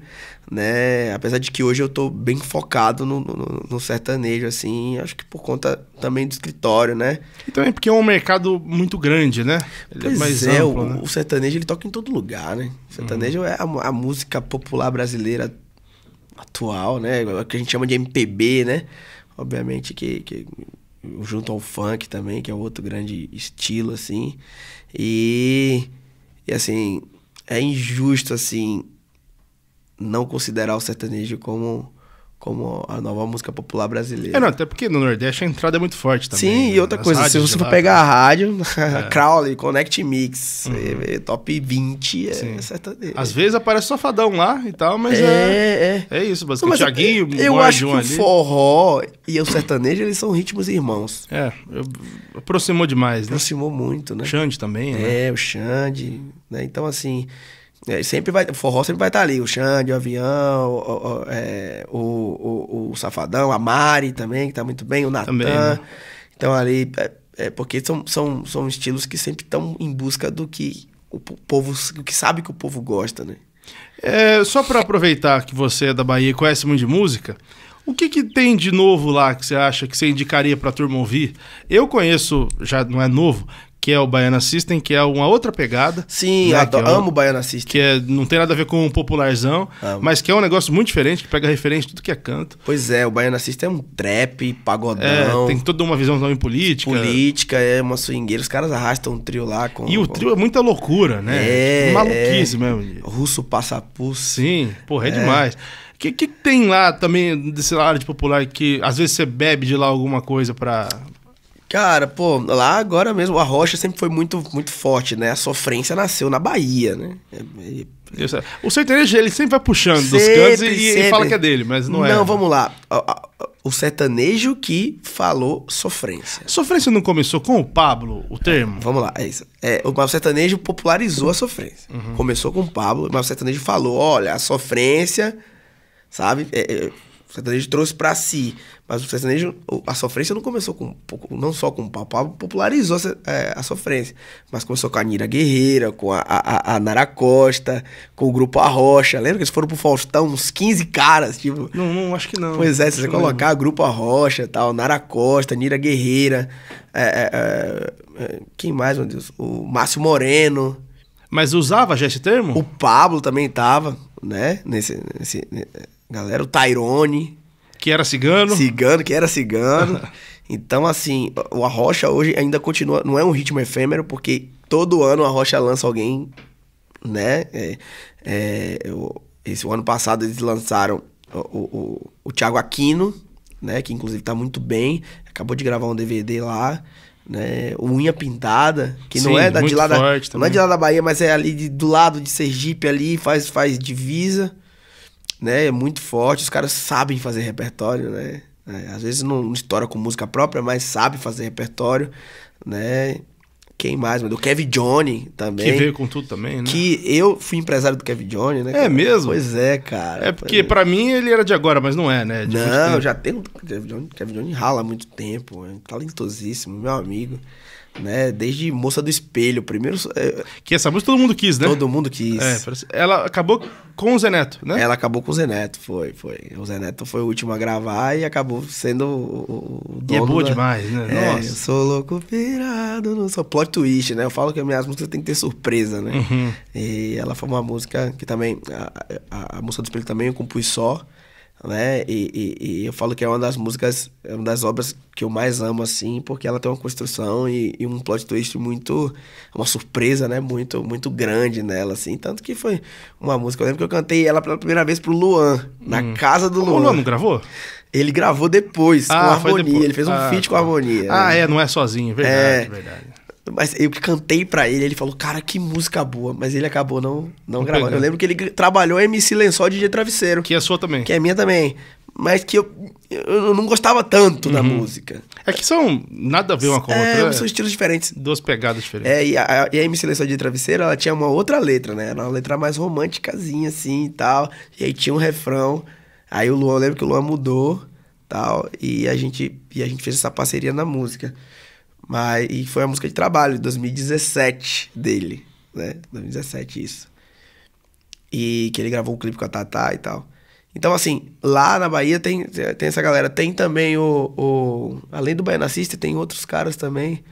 né? Apesar de que hoje eu tô bem focado no, no, no sertanejo, assim, acho que por conta também do escritório, né? E também porque é um mercado muito grande, né? Ele é pois é, mais é, amplo, o, né? o, sertanejo ele toca em todo lugar, né? O sertanejo uhum. é a, a música popular brasileira atual, né? É o que a gente chama de MPB, né? Obviamente que, que junto ao funk também, que é outro grande estilo, assim. E e assim, é injusto, assim, não considerar o sertanejo como como a nova música popular brasileira. É, não, até porque no Nordeste a entrada é muito forte também. Sim, né? e outra As coisa, se você for pegar a rádio, é. Crowley, Connect Mix, uhum. É, é, top 20, é certamente. É Às vezes aparece safadão lá e tal, mas é. É, é. é isso, basicamente. Não, mas Thiaguinho, eu, eu acho que ali. o forró e o sertanejo, eles são ritmos irmãos. É, aproximou demais, né? Aproximou muito, né? O Xande também, né? É, o Xande, né? Então, assim... É, sempre vai, o forró sempre vai estar tá ali. O Xande, o Avião, o, o, é, o, o, o, Safadão, a Mari também, que tá muito bem, o Natan. Né? Então ali, é, é, porque são, são, são estilos que sempre estão em busca do que o povo, o que sabe que o povo gosta, né? É, só para aproveitar que você é da Bahia e conhece muito de música, o que, que tem de novo lá que você acha que você indicaria para a turma ouvir? Eu conheço, já não é novo, que é o Baiana System, que é uma outra pegada. Sim, né? adoro, é um, amo o Baiana System. Que é, não tem nada a ver com o popularzão, amo. mas que é um negócio muito diferente, que pega referência de tudo que é canto. Pois é, o Baiana System é um trap, é, pagodão. É, tem toda uma visão também política. Política, é uma swingueira, os caras arrastam um trio lá. Com, e o trio é muita loucura, né? É. Tipo, é. Maluquice é. mesmo. Russo passapulso. Sim, porra, é, é. demais. O que, que tem lá também desse lado de popular que às vezes você bebe de lá alguma coisa pra, Cara, pô, lá agora mesmo, a rocha sempre foi muito, muito forte, né? A sofrência nasceu na Bahia, né? É, é, é. O sertanejo, ele sempre vai puxando sempre, dos cantos e, fala que é dele, mas não, não é. Não, vamos lá. O sertanejo que falou sofrência. Sofrência não começou com o Pablo, o termo? Vamos lá, é isso. É, o sertanejo popularizou a sofrência. Uhum. Começou com o Pablo, mas o sertanejo falou, olha, a sofrência, sabe? É, o sertanejo trouxe para si. Mas o sertanejo, a sofrência não começou com, não só com o Pablo. Pablo popularizou é, a, sofrência. Mas começou com a Nira Guerreira, com a, a, a Nara Costa, com o grupo Arrocha. Lembra que eles foram pro Faustão, uns 15 caras, tipo. Não, não acho que não. Pois é, se você colocar lembro. grupo Arrocha e tal, Nara Costa, Nira Guerreira. É, é, é, é, quem mais, meu Deus? O Márcio Moreno. Mas usava já esse termo? O Pablo também tava, né? Nesse, nesse, galera, o Tyrone. Que era cigano. Cigano, que era cigano. então, assim, o Arrocha hoje ainda continua. Não é um ritmo efêmero, porque todo ano a Arrocha lança alguém, né? É, é, eu, esse ano passado eles lançaram o, o, o Thiago Aquino, né? Que inclusive tá muito bem. Acabou de gravar um DVD lá. Né? Unha Pintada, que Sim, não é da, de lá da, não é de lá da Bahia, mas é ali de, do lado de Sergipe ali, faz, faz divisa né? É muito forte, os caras sabem fazer repertório, né? É, às vezes não, estoura com música própria, mas sabe fazer repertório, né? Quem mais? Do Kevin Johnny também. Que veio com tudo também, né? Que eu fui empresário do Kevin Johnny, né? É cara? É mesmo? Pois é, cara. É porque para é. mim ele era de agora, mas não é, né? É de não, já tenho Kevin Johnny, Kevin Johnny rala muito tempo, é talentosíssimo, meu amigo né? Desde Moça do Espelho, primeiro... É... Que essa música todo mundo quis, né? Todo mundo quis. É, ela acabou com o Zé Neto, né? Ela acabou com o Zé Neto, foi, foi. O Zé Neto foi o último a gravar e acabou sendo o dono... E é boa da... demais, né? É, Nossa. Eu sou louco pirado, não sou... Plot twist, né? Eu falo que as minhas músicas têm que ter surpresa, né? Uhum. E ela foi uma música que também... A, a, a Moça do Espelho também eu compus só né? E, e, e, eu falo que é uma das músicas, é uma das obras que eu mais amo, assim, porque ela tem uma construção e, e, um plot twist muito, uma surpresa, né? Muito, muito grande nela, assim. Tanto que foi uma música, eu lembro que eu cantei ela pela primeira vez pro Luan, hum. na casa do Luan. O Luan não gravou? Ele gravou depois, ah, com a Harmonia. Depois. Ele fez um ah, feat com a tá. Harmonia. Ah, né? é, não é sozinho, verdade, é... verdade. Mas eu que cantei pra ele, ele falou, cara, que música boa. Mas ele acabou não, não, gravando. Eu lembro que ele trabalhou MC Lençol DJ Travesseiro. Que é sua também. Que é minha também. Mas que eu, eu não gostava tanto uhum. da música. É que são nada a ver uma com a é, outra. São é estilos diferentes. Duas pegadas diferentes. É, e a, e a MC Lençol dia Travesseiro, ela tinha uma outra letra, né? Era uma letra mais românticazinha, assim, e tal. E aí tinha um refrão. Aí o Luan, eu lembro que o Luan mudou, tal. E a gente, e a gente fez essa parceria na música. Mas, e foi a música de trabalho, de 2017 dele, né? 2017, isso. E que ele gravou um clipe com a Tatá e tal. Então, assim, lá na Bahia tem, tem essa galera. Tem também o, o Além do Baianacista, tem outros caras também.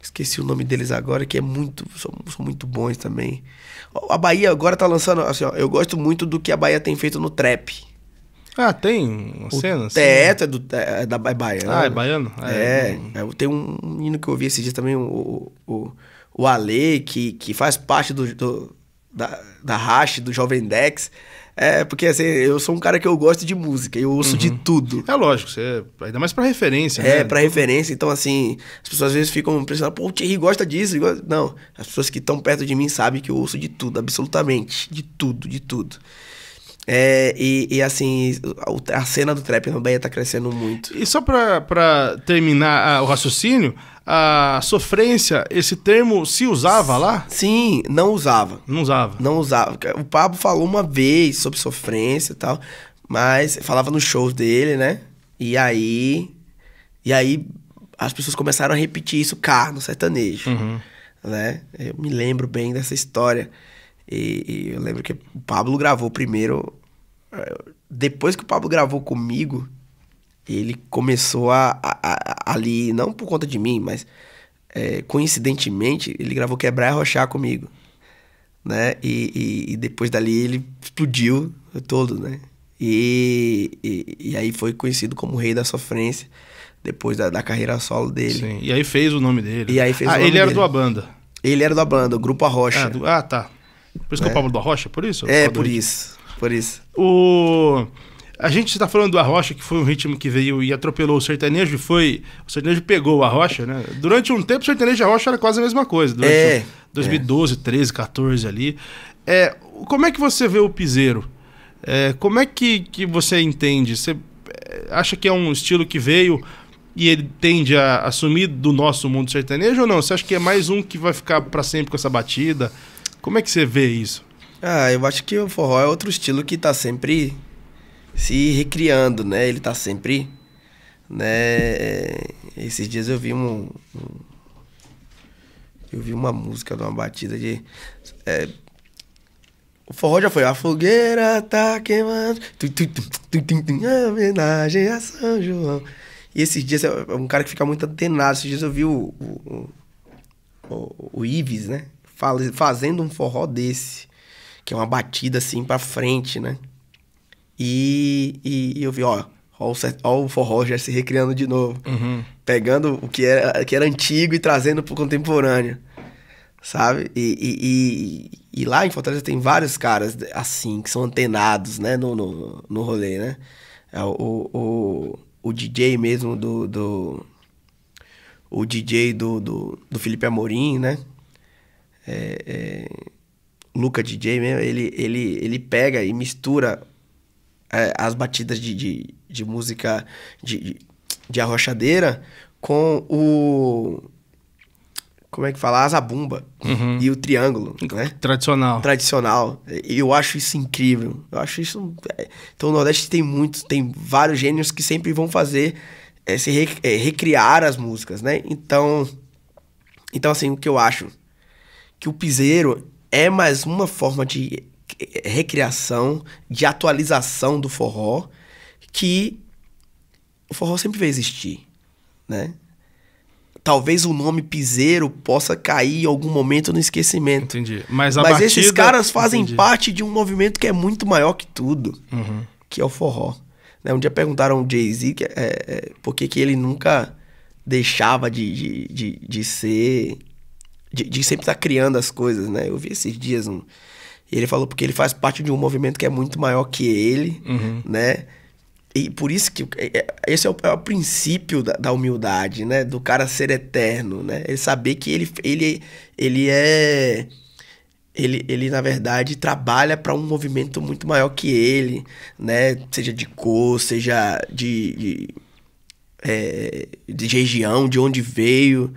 Esqueci o nome deles agora, que é muito. São, são muito bons também. A Bahia agora tá lançando. Assim, ó, eu gosto muito do que a Bahia tem feito no trap. Ah, tem uma o cena? Assim? Teto assim. é, do, é, da, é baiano. Ah, é baiano? É. é, é, hum. é tem um menino que eu ouvi esse dia também, o, o, o Ale, que, que faz parte do, do da, da Hash, do Jovem Dex. É, porque assim, eu sou um cara que eu gosto de música, eu ouço uhum. de tudo. É lógico, você, é, ainda mais pra referência, é, né? É, pra referência. Então, assim, as pessoas às vezes ficam pensando, pô, o Thierry gosta disso. Gosta... Não, as pessoas que estão perto de mim sabem que eu ouço de tudo, absolutamente. De tudo, de tudo. É, e, e, assim, a cena do trap também Bahia tá crescendo muito. E só pra, pra terminar ah, o raciocínio, a sofrência, esse termo se usava lá? Sim, não usava. Não usava. Não usava. O Pablo falou uma vez sobre sofrência e tal, mas falava nos shows dele, né? E aí. E aí as pessoas começaram a repetir isso cá no sertanejo. Uhum. Né? Eu me lembro bem dessa história. E, e eu lembro que o Pablo gravou primeiro. Eh, depois que o Pablo gravou comigo, ele começou a, a, a, ali, não por conta de mim, mas é, coincidentemente, ele gravou Quebrar e Rochar comigo, né? E, e, e, depois dali ele explodiu todo, né? E, e, e, aí foi conhecido como Rei da Sofrência, depois da, da carreira solo dele. Sim, e aí fez o nome dele. E aí fez ah, ele dele. era do a banda. Ele era da banda, o Grupo Arrocha. Ah, do... ah tá. Por isso que é o Pablo da Rocha, por isso? É, por ritmo. isso. Por isso. O... A gente está falando do Arrocha, que foi um ritmo que veio e atropelou o sertanejo, e foi. O sertanejo pegou a Rocha né? Durante um tempo, o sertanejo e Rocha era quase a mesma coisa. Durante é, 2012, é. 13, 14 ali. É, como é que você vê o piseiro? É, como é que, que você entende? Você é, acha que é um estilo que veio e ele tende a assumir do nosso mundo sertanejo ou não? Você acha que é mais um que vai ficar para sempre com essa batida? Como é que você vê isso? Ah, eu acho que o forró é outro estilo que está sempre se recriando, né? Ele está sempre, né? É, esses dias eu vi um, um, eu vi uma música de uma batida de é, o forró já foi a fogueira tá queimando, tu, tu, tu, homenagem a São João. E esses dias é um cara que fica muito antenado. Esses dias eu vi o, o, o, o Ives, né? fazendo um forró desse, que é uma batida assim pra frente, né? E, e, e eu vi, ó, ó, ó, o forró já se recriando de novo. Uhum. Pegando o que era, que era antigo e trazendo pro contemporâneo. Sabe? E, e, e, lá em Fortaleza tem vários caras assim, que são antenados, né? No, no, no rolê, né? É o, o, o DJ mesmo do, do o DJ do, do, do Felipe Amorim, né? É, é, Luca DJ mesmo, ele, ele, ele pega e mistura é, as batidas de, de, de música de, de arrochadeira com o. Como é que fala? Asa bumba uhum. e o triângulo, né? Tradicional. Tradicional. Eu acho isso incrível. Eu acho isso. É, então o Nordeste tem muitos, tem vários gênios que sempre vão fazer, é, se re... é, recriar as músicas, né? Então. Então, assim, o que eu acho que o piseiro é mais uma forma de eh, recriação, de atualização do forró, que o forró sempre vai existir, né? Talvez o nome piseiro possa cair em algum momento no esquecimento. Entendi. Mas, Mas batida... esses caras fazem Entendi. parte de um movimento que é muito maior que tudo, uhum. que é o forró. Né? Um dia perguntaram ao Jay-Z é, é, por que, que ele nunca deixava de, de, de, de ser de, de sempre estar tá criando as coisas, né? Eu vi esses dias um. e Ele falou porque ele faz parte de um movimento que é muito maior que ele, uhum. né? E por isso que é, é, esse é o, é o princípio da, da, humildade, né? Do cara ser eterno, né? Ele saber que ele, ele, ele é. Ele, ele, na verdade, trabalha para um movimento muito maior que ele, né? Seja de cor, seja de, de, é, de região, de onde veio,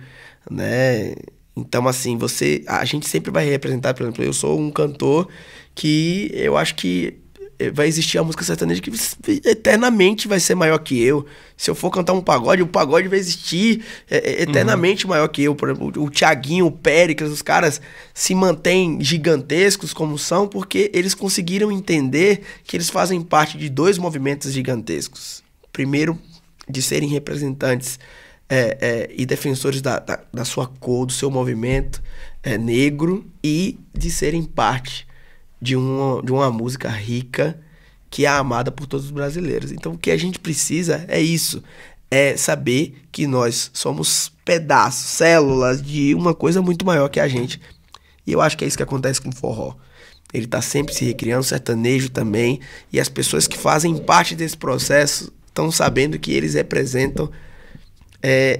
né? Então, assim, você. A gente sempre vai representar, por exemplo, eu sou um cantor que eu acho que eh, vai existir a música sertaneja que eternamente vai ser maior que eu. Se eu for cantar um pagode, o pagode vai existir eh, eh, eternamente uhum. maior que eu. Por exemplo, o Tiaguinho, o Péricles, os caras se mantêm gigantescos como são porque eles conseguiram entender que eles fazem parte de dois movimentos gigantescos. Primeiro, de serem representantes é, é, e defensores da, da, da, sua cor, do seu movimento é, negro e de serem parte de uma, de uma música rica que é amada por todos os brasileiros. Então o que a gente precisa é isso, é saber que nós somos pedaços, células de uma coisa muito maior que a gente. E eu acho que é isso que acontece com o forró. Ele tá sempre se recriando, sertanejo também. E as pessoas que fazem parte desse processo estão sabendo que eles representam é,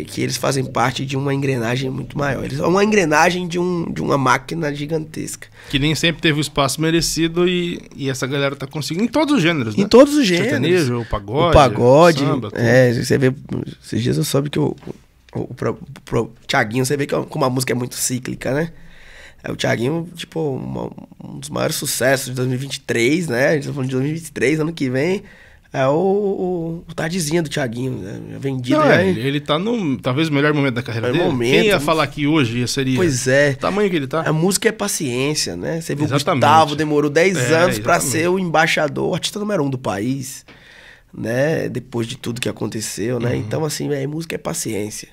é, que eles fazem parte de uma engrenagem muito maior. Eles são uma engrenagem de, um, de uma máquina gigantesca. Que nem sempre teve o espaço merecido e, e essa galera está conseguindo. Em todos os gêneros, né? Em todos os gêneros. Sertanejo, o pagode. O pagode. O samba, é, você vê. Esses dias eu soube que o, o, o, pro, pro Thiaguinho, você vê que é como a música é muito cíclica, né? É o Thiaguinho, tipo, uma, um dos maiores sucessos de 2023, né? A gente tá falando de 2023, ano que vem. É o, o, Tardezinha do Thiaguinho, né? É vendido. Não, é, ele tá no talvez o melhor momento da carreira é dele. Momento, Quem ia falar aqui hoje seria. Pois é. O tamanho que ele tá. A música é paciência, né? Você viu exatamente. o Gustavo demorou 10 é, anos para ser o embaixador, o artista número um do país, né? Depois de tudo que aconteceu, né? Uhum. Então, assim, a música é paciência.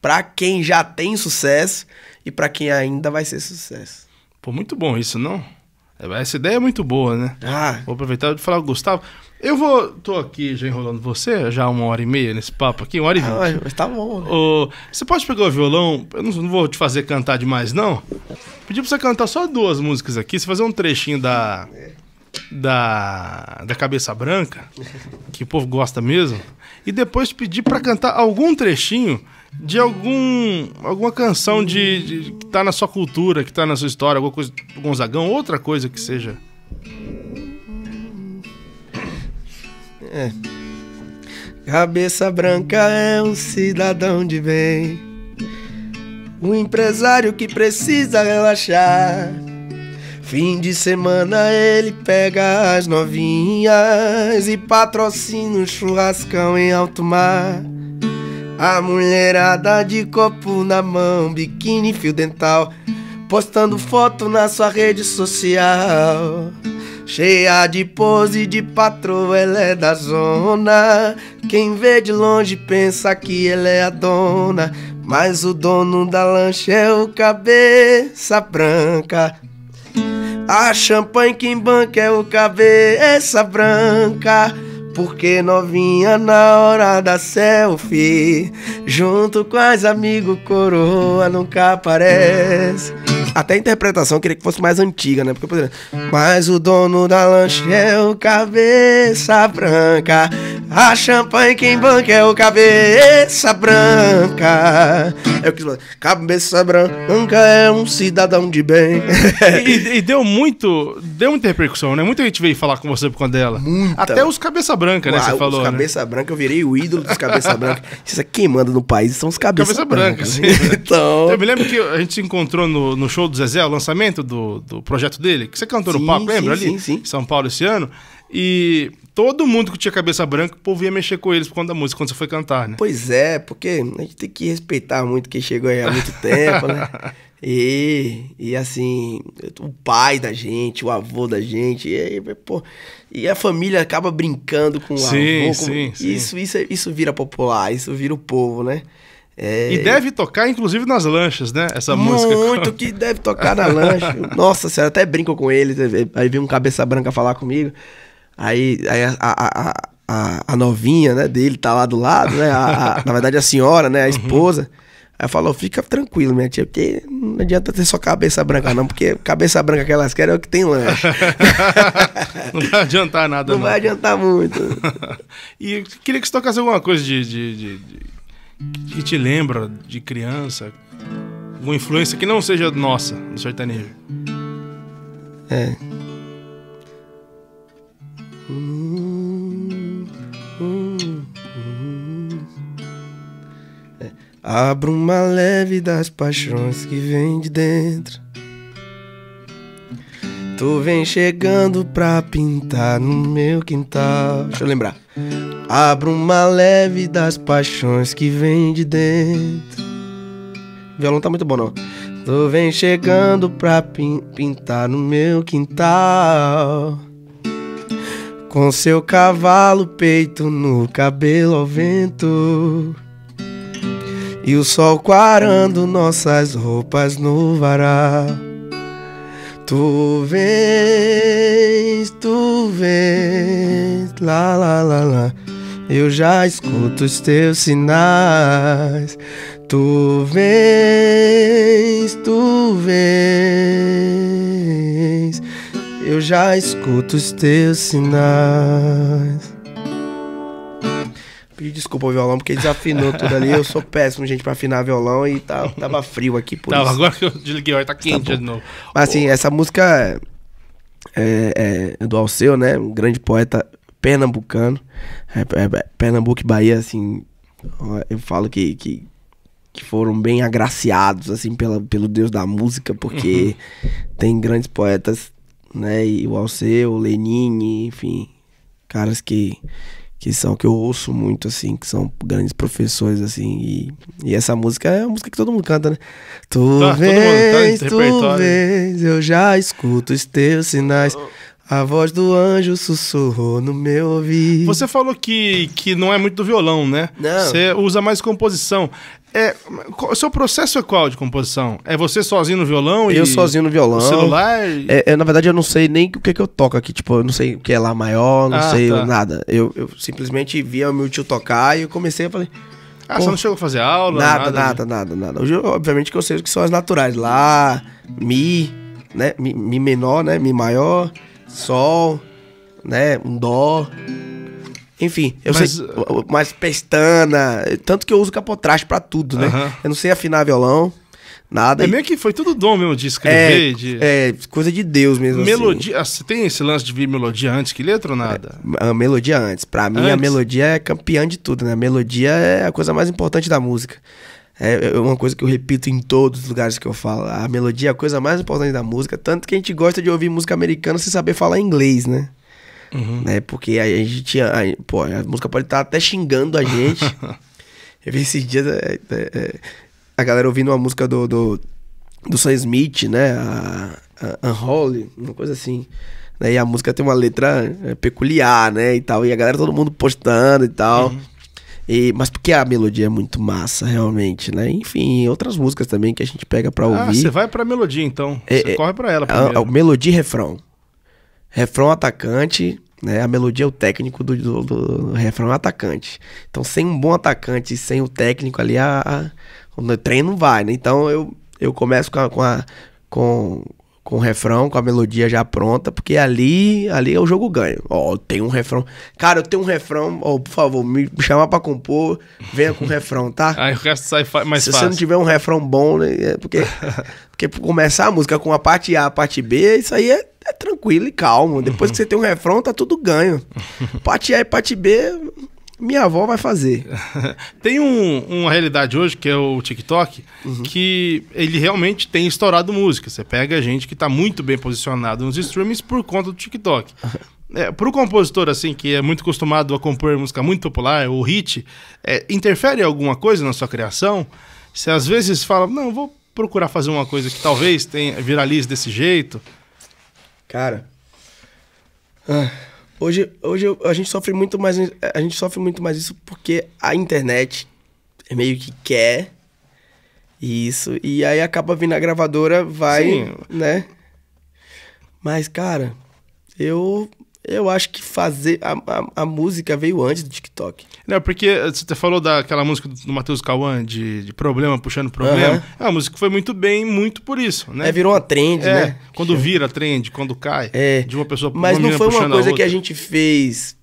Pra quem já tem sucesso e para quem ainda vai ser sucesso. Pô, muito bom isso, não? Essa ideia é muito boa, né? Ah. Vou aproveitar e falar, Gustavo, eu vou. tô aqui já enrolando você, já uma hora e meia nesse papo aqui, uma hora e vinte. Ah, mas tá bom, né? você pode pegar o violão? Eu não, não, vou te fazer cantar demais, não. Pedi pra você cantar só duas músicas aqui, você fazer um trechinho da. Da. Da Cabeça Branca, que o povo gosta mesmo. E depois pedir pra cantar algum trechinho de algum alguma canção de, de, que tá na sua cultura, que tá na sua história, alguma coisa do Gonzagão, outra coisa que seja. É. Cabeça branca é um cidadão de bem, um empresário que precisa relaxar. Fim de semana ele pega as novinhas e patrocina um churrascão em alto mar. A mulherada de copo na mão, biquíni fio dental, postando foto na sua rede social. Cheia de pose de patroa, ela é da zona. Quem vê de longe pensa que ela é a dona. Mas o dono da lancha é o cabeça branca. A champanhe que banca é o cabeça branca. Porque novinha na hora da selfie, junto com as amigos coroa nunca aparece. Até a interpretação eu queria que fosse mais antiga, né? Porque, por exemplo, mas o dono da lanche é o cabeça branca. A champanhe quem banca é o cabeça branca. Eu quis falar, cabeça branca é um cidadão de bem. e, e, deu muito, deu muita repercussão, né? Muita gente veio falar com você por conta dela. Muita. Até os cabeça branca, né, Uau, né? Você falou. Os cabeça né? branca, eu virei o ídolo dos cabeça branca. Isso é quem manda no país são os cabeça, cabeça branca. branca né? né? então. Eu me lembro que a gente se encontrou no, no show show do Zezé, o lançamento do, do projeto dele, que você cantou sim, no palco, lembra sim, ali? Sim, sim. São Paulo esse ano. E todo mundo que tinha cabeça branca, o povo ia mexer com eles por conta da música quando você foi cantar, né? Pois é, porque a gente tem que respeitar muito quem chegou aí há muito tempo, né? E, e assim, o pai da gente, o avô da gente, e, pô, e a família acaba brincando com o sim, avô. Com, sim, isso, sim. Isso, isso vira popular, isso vira o povo, né? É... E deve tocar, inclusive, nas lanchas, né? Essa Muito música. Muito que deve tocar na lancha. Nossa senhora, até brinco com ele. Aí vi um cabeça branca falar comigo. Aí, aí a, a, a, a, novinha né, dele tá lá do lado, né? A, na verdade, a senhora, né? A uhum. esposa. Uhum. Aí falou, fica tranquilo, minha tia, porque não adianta ter só cabeça branca, não, porque cabeça branca que elas querem é o que tem lanche. não vai adiantar nada, não. Não vai adiantar muito. e queria que você tocasse alguma coisa de, de, de, de que te lembra de criança? Alguma influência que não seja nossa, do sertanejo? É. é. Abro uma leve das paixões que vem de dentro. Tu vem chegando pra pintar no meu quintal. Deixa eu lembrar. Abro uma leve das paixões que vem de dentro. O violão tá muito bom, não. Tu vem chegando pra pin pintar no meu quintal. Com seu cavalo, peito no cabelo ao vento. E o sol quarando nossas roupas no varal. Tu vens, tu vens, lá, lá, lá, lá. Eu já escuto os teus sinais. Tu vens, tu vens. Eu já escuto os teus sinais. Pedi desculpa ao violão, porque desafinou tudo ali. Eu sou péssimo, gente, pra afinar violão e tá, tava frio aqui por isso. agora que eu desliguei, tá, tá quente tá de novo. Mas assim, essa música é, é, é do Alceu, né? Um grande poeta pernambucano. É, é, é Pernambuco e Bahia, assim, eu falo que, que, que, foram bem agraciados, assim, pela, pelo Deus da música, porque uhum. tem grandes poetas, né? E o Alceu, o Lenine, enfim, caras que que são que eu ouço muito assim, que são grandes professores assim, e, e essa música é uma música que todo mundo canta, né? Tu ah, tá, vens, tá tu vens, eu já escuto os teus sinais. Oh, oh. A voz do anjo sussurrou no meu ouvido. Você falou que, que não é muito do violão, né? Não. Você usa mais composição. É, o seu processo é qual de composição? É você sozinho no violão? Eu sozinho no violão. celular? E... É, é, na verdade, eu não sei nem o que, é que eu toco aqui. Tipo, eu não sei o que é lá maior, não ah, sei tá. nada. Eu, eu simplesmente via o meu tio tocar e eu comecei a falei. Ah, você não chegou a fazer aula? Nada, nada, nada, né? nada, nada. Hoje, obviamente, que eu sei o que são as naturais. Lá, Mi, né? Mi, mi menor, né? Mi maior, Sol, né? Um Dó. Enfim, eu mas, sei. Eh, mais pestana. Tanto que eu uso capotraste para tudo, né? Uh -huh. Eu não sei afinar violão. Nada. É meio que foi tudo dom mesmo de escrever. É, de... é coisa de Deus mesmo. Assim. Melodia. Assim. Você tem esse lance de vir melodia antes que letra ou nada? É, a melodia antes. Pra mim, antes? a melodia é campeã de tudo, né? A melodia é a coisa mais importante da música. É, é, é uma coisa que eu repito em todos os lugares que eu falo. A melodia é a coisa mais importante da música. Tanto que a gente gosta de ouvir música americana sem saber falar inglês, né? uhum. né? Porque a gente, a, pô, a música pode estar tá até xingando a gente. Eu vi esses dias é, é, é, a galera ouvindo uma música do, do, do Sam Smith, né? A, a Unholy, uma coisa assim. Né? E a música tem uma letra é, peculiar, né? E tal. E a galera, todo mundo postando e tal. Uhum. E, mas porque a melodia é muito massa, realmente, né? Enfim, outras músicas também que a gente pega pra ah, ouvir. Ah, você vai pra melodia, então. Você é, é, corre pra ela primeiro. A, a, melodia e refrão. Refrão atacante, né? A melodia é o técnico do, do, do refrão é atacante. Então, sem um bom atacante, sem o técnico ali, a, a o treino não vai, né? Então, eu, eu começo com a, com, a, com com o refrão, com a melodia já pronta, porque ali, ali é o jogo ganho. Ó, oh, tem um refrão. Cara, eu tenho um refrão, ó, oh, por favor, me chamar para compor, venha com o refrão, tá? Aí o resto sai mais Se fácil. Se você não tiver um refrão bom, né, é porque porque começar a música com a parte A, a parte B, isso aí é, é tranquilo e calmo. Depois uhum. que você tem um refrão, tá tudo ganho. Parte A e parte B, minha avó vai fazer. tem um, uma realidade hoje, que é o TikTok, uhum. que ele realmente tem estourado música. Você pega gente que está muito bem posicionado nos streamings por conta do TikTok. É, para o compositor, assim, que é muito acostumado a compor música muito popular, o hit, é, interfere alguma coisa na sua criação? Você às vezes fala, não, vou procurar fazer uma coisa que talvez tenha, viralize desse jeito. Cara. Ah. Hoje, hoje eu, a gente sofre muito mais a gente sofre muito mais isso porque a internet meio que quer isso e aí acaba vindo a gravadora vai, Sim. né? Mas cara, eu eu acho que fazer. A, a, a, música veio antes do TikTok. Não, porque eh, você falou daquela música do Matheus Cauã, de, de problema puxando problema. Uhum. É uma música que foi muito bem, muito por isso, né? É, virou uma trend, é, né? Quando vira trend, quando cai. É. De uma pessoa Mas uma não foi uma coisa a que a gente fez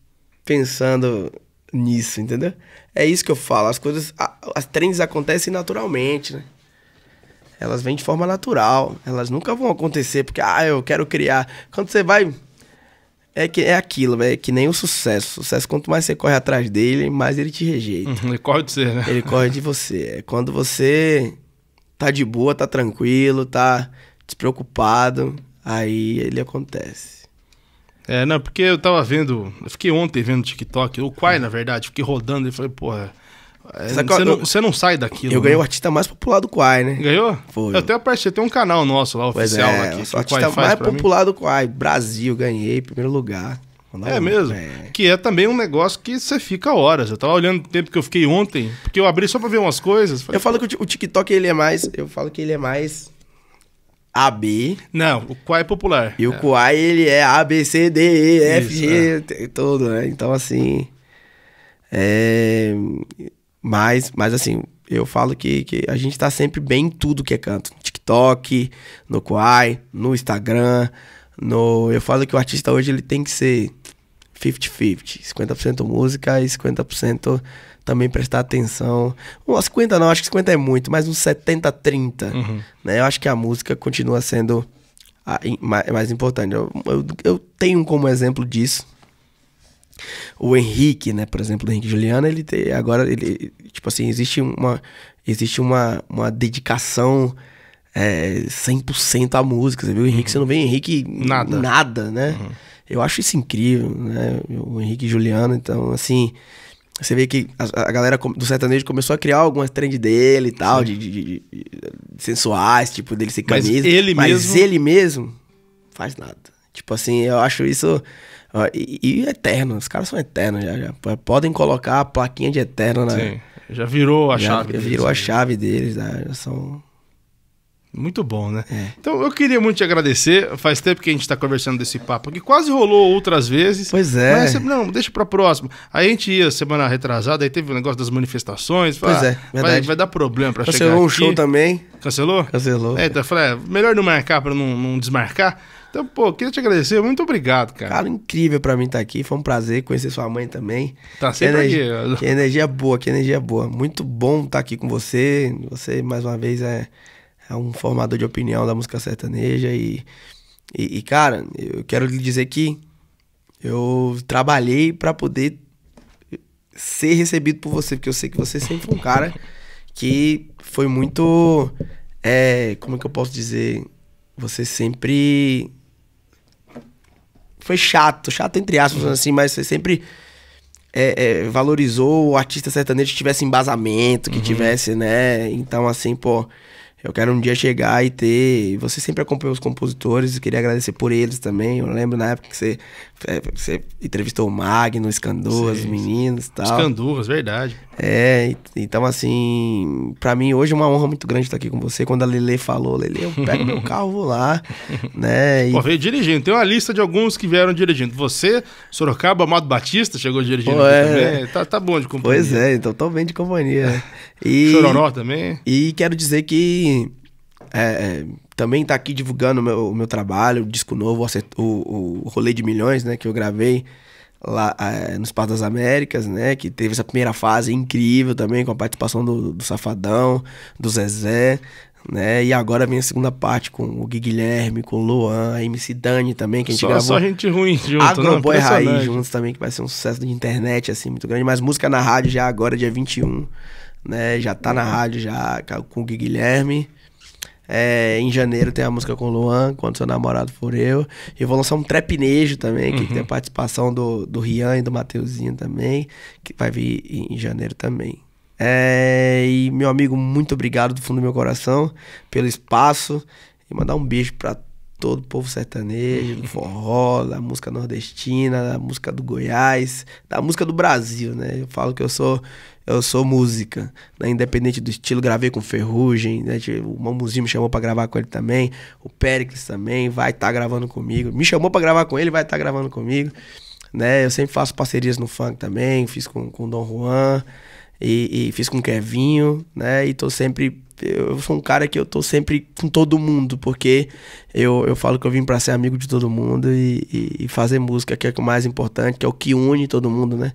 pensando nisso, entendeu? É isso que eu falo. As coisas. As trends acontecem naturalmente, né? Elas vêm de forma natural. Elas nunca vão acontecer porque, ah, eu quero criar. Quando você vai é que é aquilo, velho, é que nem o sucesso. O sucesso, quanto mais você corre atrás dele, mais ele te rejeita. Uhum, ele corre de você, né? Ele corre de você. É quando você tá de boa, tá tranquilo, tá despreocupado, aí ele acontece. É, não, porque eu tava vendo, eu fiquei ontem vendo TikTok, o Quai, na verdade, fiquei rodando e falei, porra, é, você não, você não, sai daquilo. Eu né? ganhei o artista mais popular do Quai, né? Ganhou? Foi. Eu até apareci, tem um canal nosso lá, pois oficial. É, aqui, o artista mais popular do Quai. Brasil, ganhei, primeiro lugar. Não, é mesmo. É. Que é também um negócio que você fica horas. Eu tava olhando o tempo que eu fiquei ontem, porque eu abri só pra ver umas coisas. Falei, eu falo que o TikTok ele é mais. Eu falo que ele é mais. AB. Não, o Quai é popular. E o é. Quai, ele é A, B, C, D, E, F, G, é. todo, né? Então, assim. É, mas, mas assim, eu falo que, que a gente tá sempre bem em tudo que é canto. TikTok, no Kwai, no Instagram, no... Eu falo que o artista hoje ele tem que ser 50-50. 50%, música e 50% também prestar atenção. Uns 50 não, acho que 50 é muito, mas uns 70-30. Uhum. Né? Eu acho que a música continua sendo a, mais, mais importante. Eu, eu, eu tenho como exemplo disso o Henrique, né, por exemplo, do Henrique Juliano, ele tem, agora ele tipo assim, existe uma existe uma, uma dedicação é, 100% à música, você viu? O Henrique, uhum. você não vê Henrique nada, nada né? Uhum. Eu acho isso incrível, né? O Henrique Juliano, então assim, você vê que a, a, galera do sertanejo começou a criar algumas trends dele e tal, de, de, de, de, sensuais, tipo, dele ser camisa. Mas ele mas mesmo. Mas ele mesmo faz nada. Tipo assim, eu acho isso ah, e, e, eterno, os caras são eternos já, já, Podem colocar a plaquinha de eterno na. Sim, já virou a já chave. Já virou deles, a né? chave deles, né? já são. Muito bom, né? É. Então eu queria muito te agradecer. Faz tempo que a gente está conversando desse papo que quase rolou outras vezes. Pois é. Mas, não, deixa para próxima. Aí a gente ia semana retrasada, aí teve o um negócio das manifestações. Pois é, ah, verdade. Vai, vai dar problema para chegar Cancelou o show também. Cancelou? Cancelou. É, então eu falei, é, melhor não marcar para não, não desmarcar. Então, pô, queria te agradecer. Muito obrigado, cara. Cara, incrível para mim estar tá aqui. Foi um prazer conhecer sua mãe também. Tá sempre que energia, né? que energia boa, que energia boa. Muito bom estar tá aqui com você. Você, mais uma vez, é, é um formador de opinião da música sertaneja. E, e, e cara, eu quero lhe dizer que eu trabalhei para poder ser recebido por você, porque eu sei que você é sempre foi um cara que foi muito. É, como é que eu posso dizer? Você sempre foi chato, chato entre aspas, uhum. assim, mas você sempre é, é, valorizou o artista sertanejo que tivesse embasamento, que uhum. tivesse, né? Então, assim, pô. Eu quero um dia chegar e ter. Você sempre acompanhou os compositores, eu queria agradecer por eles também. Eu lembro na época que você, é, você entrevistou o Magno, o Escanduas, os meninos e tal. Escanduas, é verdade. É, então assim, para mim hoje é uma honra muito grande estar aqui com você. Quando a Lele falou, Lele, eu pego meu carro, vou lá, né? E... Pô, veio dirigindo. Tem uma lista de alguns que vieram dirigindo. Você, Sorocaba, Amado Batista chegou dirigindo Pô, é... Tá, tá bom de companhia. Pois é, então tô bem de companhia. E, Chororó também. E quero dizer que é, é também tá aqui divulgando o meu, meu, trabalho, o disco novo, o, o Rolê de Milhões, né? Que eu gravei lá é, no das Américas, né? Que teve essa primeira fase incrível também, com a participação do, do Safadão, do Zezé, né? E agora vem a segunda parte com o Gui Guilherme, com o Luan, a MC Dani também, que a gente só, gravou. Só gente ruim junto, né? Agroboy né? Raiz juntos também, que vai ser um sucesso de internet, assim, muito grande. Mas música na rádio já agora, dia 21 né? Já tá na uhum. rádio já com o Guilherme. É, em janeiro tem a música com o Luan, Quando Seu Namorado For Eu. E vou lançar um trepinejo também, que uhum. tem a participação do, do Rian e do Mateuzinho também, que vai vir em janeiro também. É, e meu amigo, muito obrigado do fundo do meu coração pelo espaço. E mandar um beijo pra todo o povo sertanejo, do forró, da música nordestina, da música do Goiás, da música do Brasil, né? Eu falo que eu sou eu sou música, né? independente do estilo, gravei com Ferrugem, né? Tipo, o Mamuzinho me chamou para gravar com ele também, o Pericles também vai estar tá gravando comigo, me chamou para gravar com ele, vai estar tá gravando comigo, né? Eu sempre faço parcerias no funk também, fiz com, o Dom Juan e, e fiz com o Kevinho, né? E tô sempre eu sou um cara que eu tô sempre com todo mundo, porque eu, eu falo que eu vim para ser amigo de todo mundo e, e, e fazer música, que é o é mais importante, que é o que une todo mundo, né?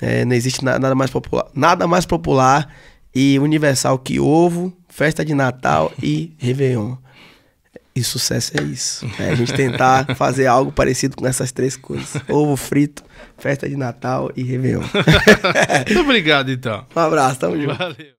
É, não existe na, nada mais, popular, nada mais popular e universal que ovo, festa de Natal e Réveillon. E sucesso é isso. É a gente tentar fazer algo parecido com essas três coisas: ovo frito, festa de Natal e Réveillon. Muito obrigado, então. Um abraço, tamo junto. Valeu.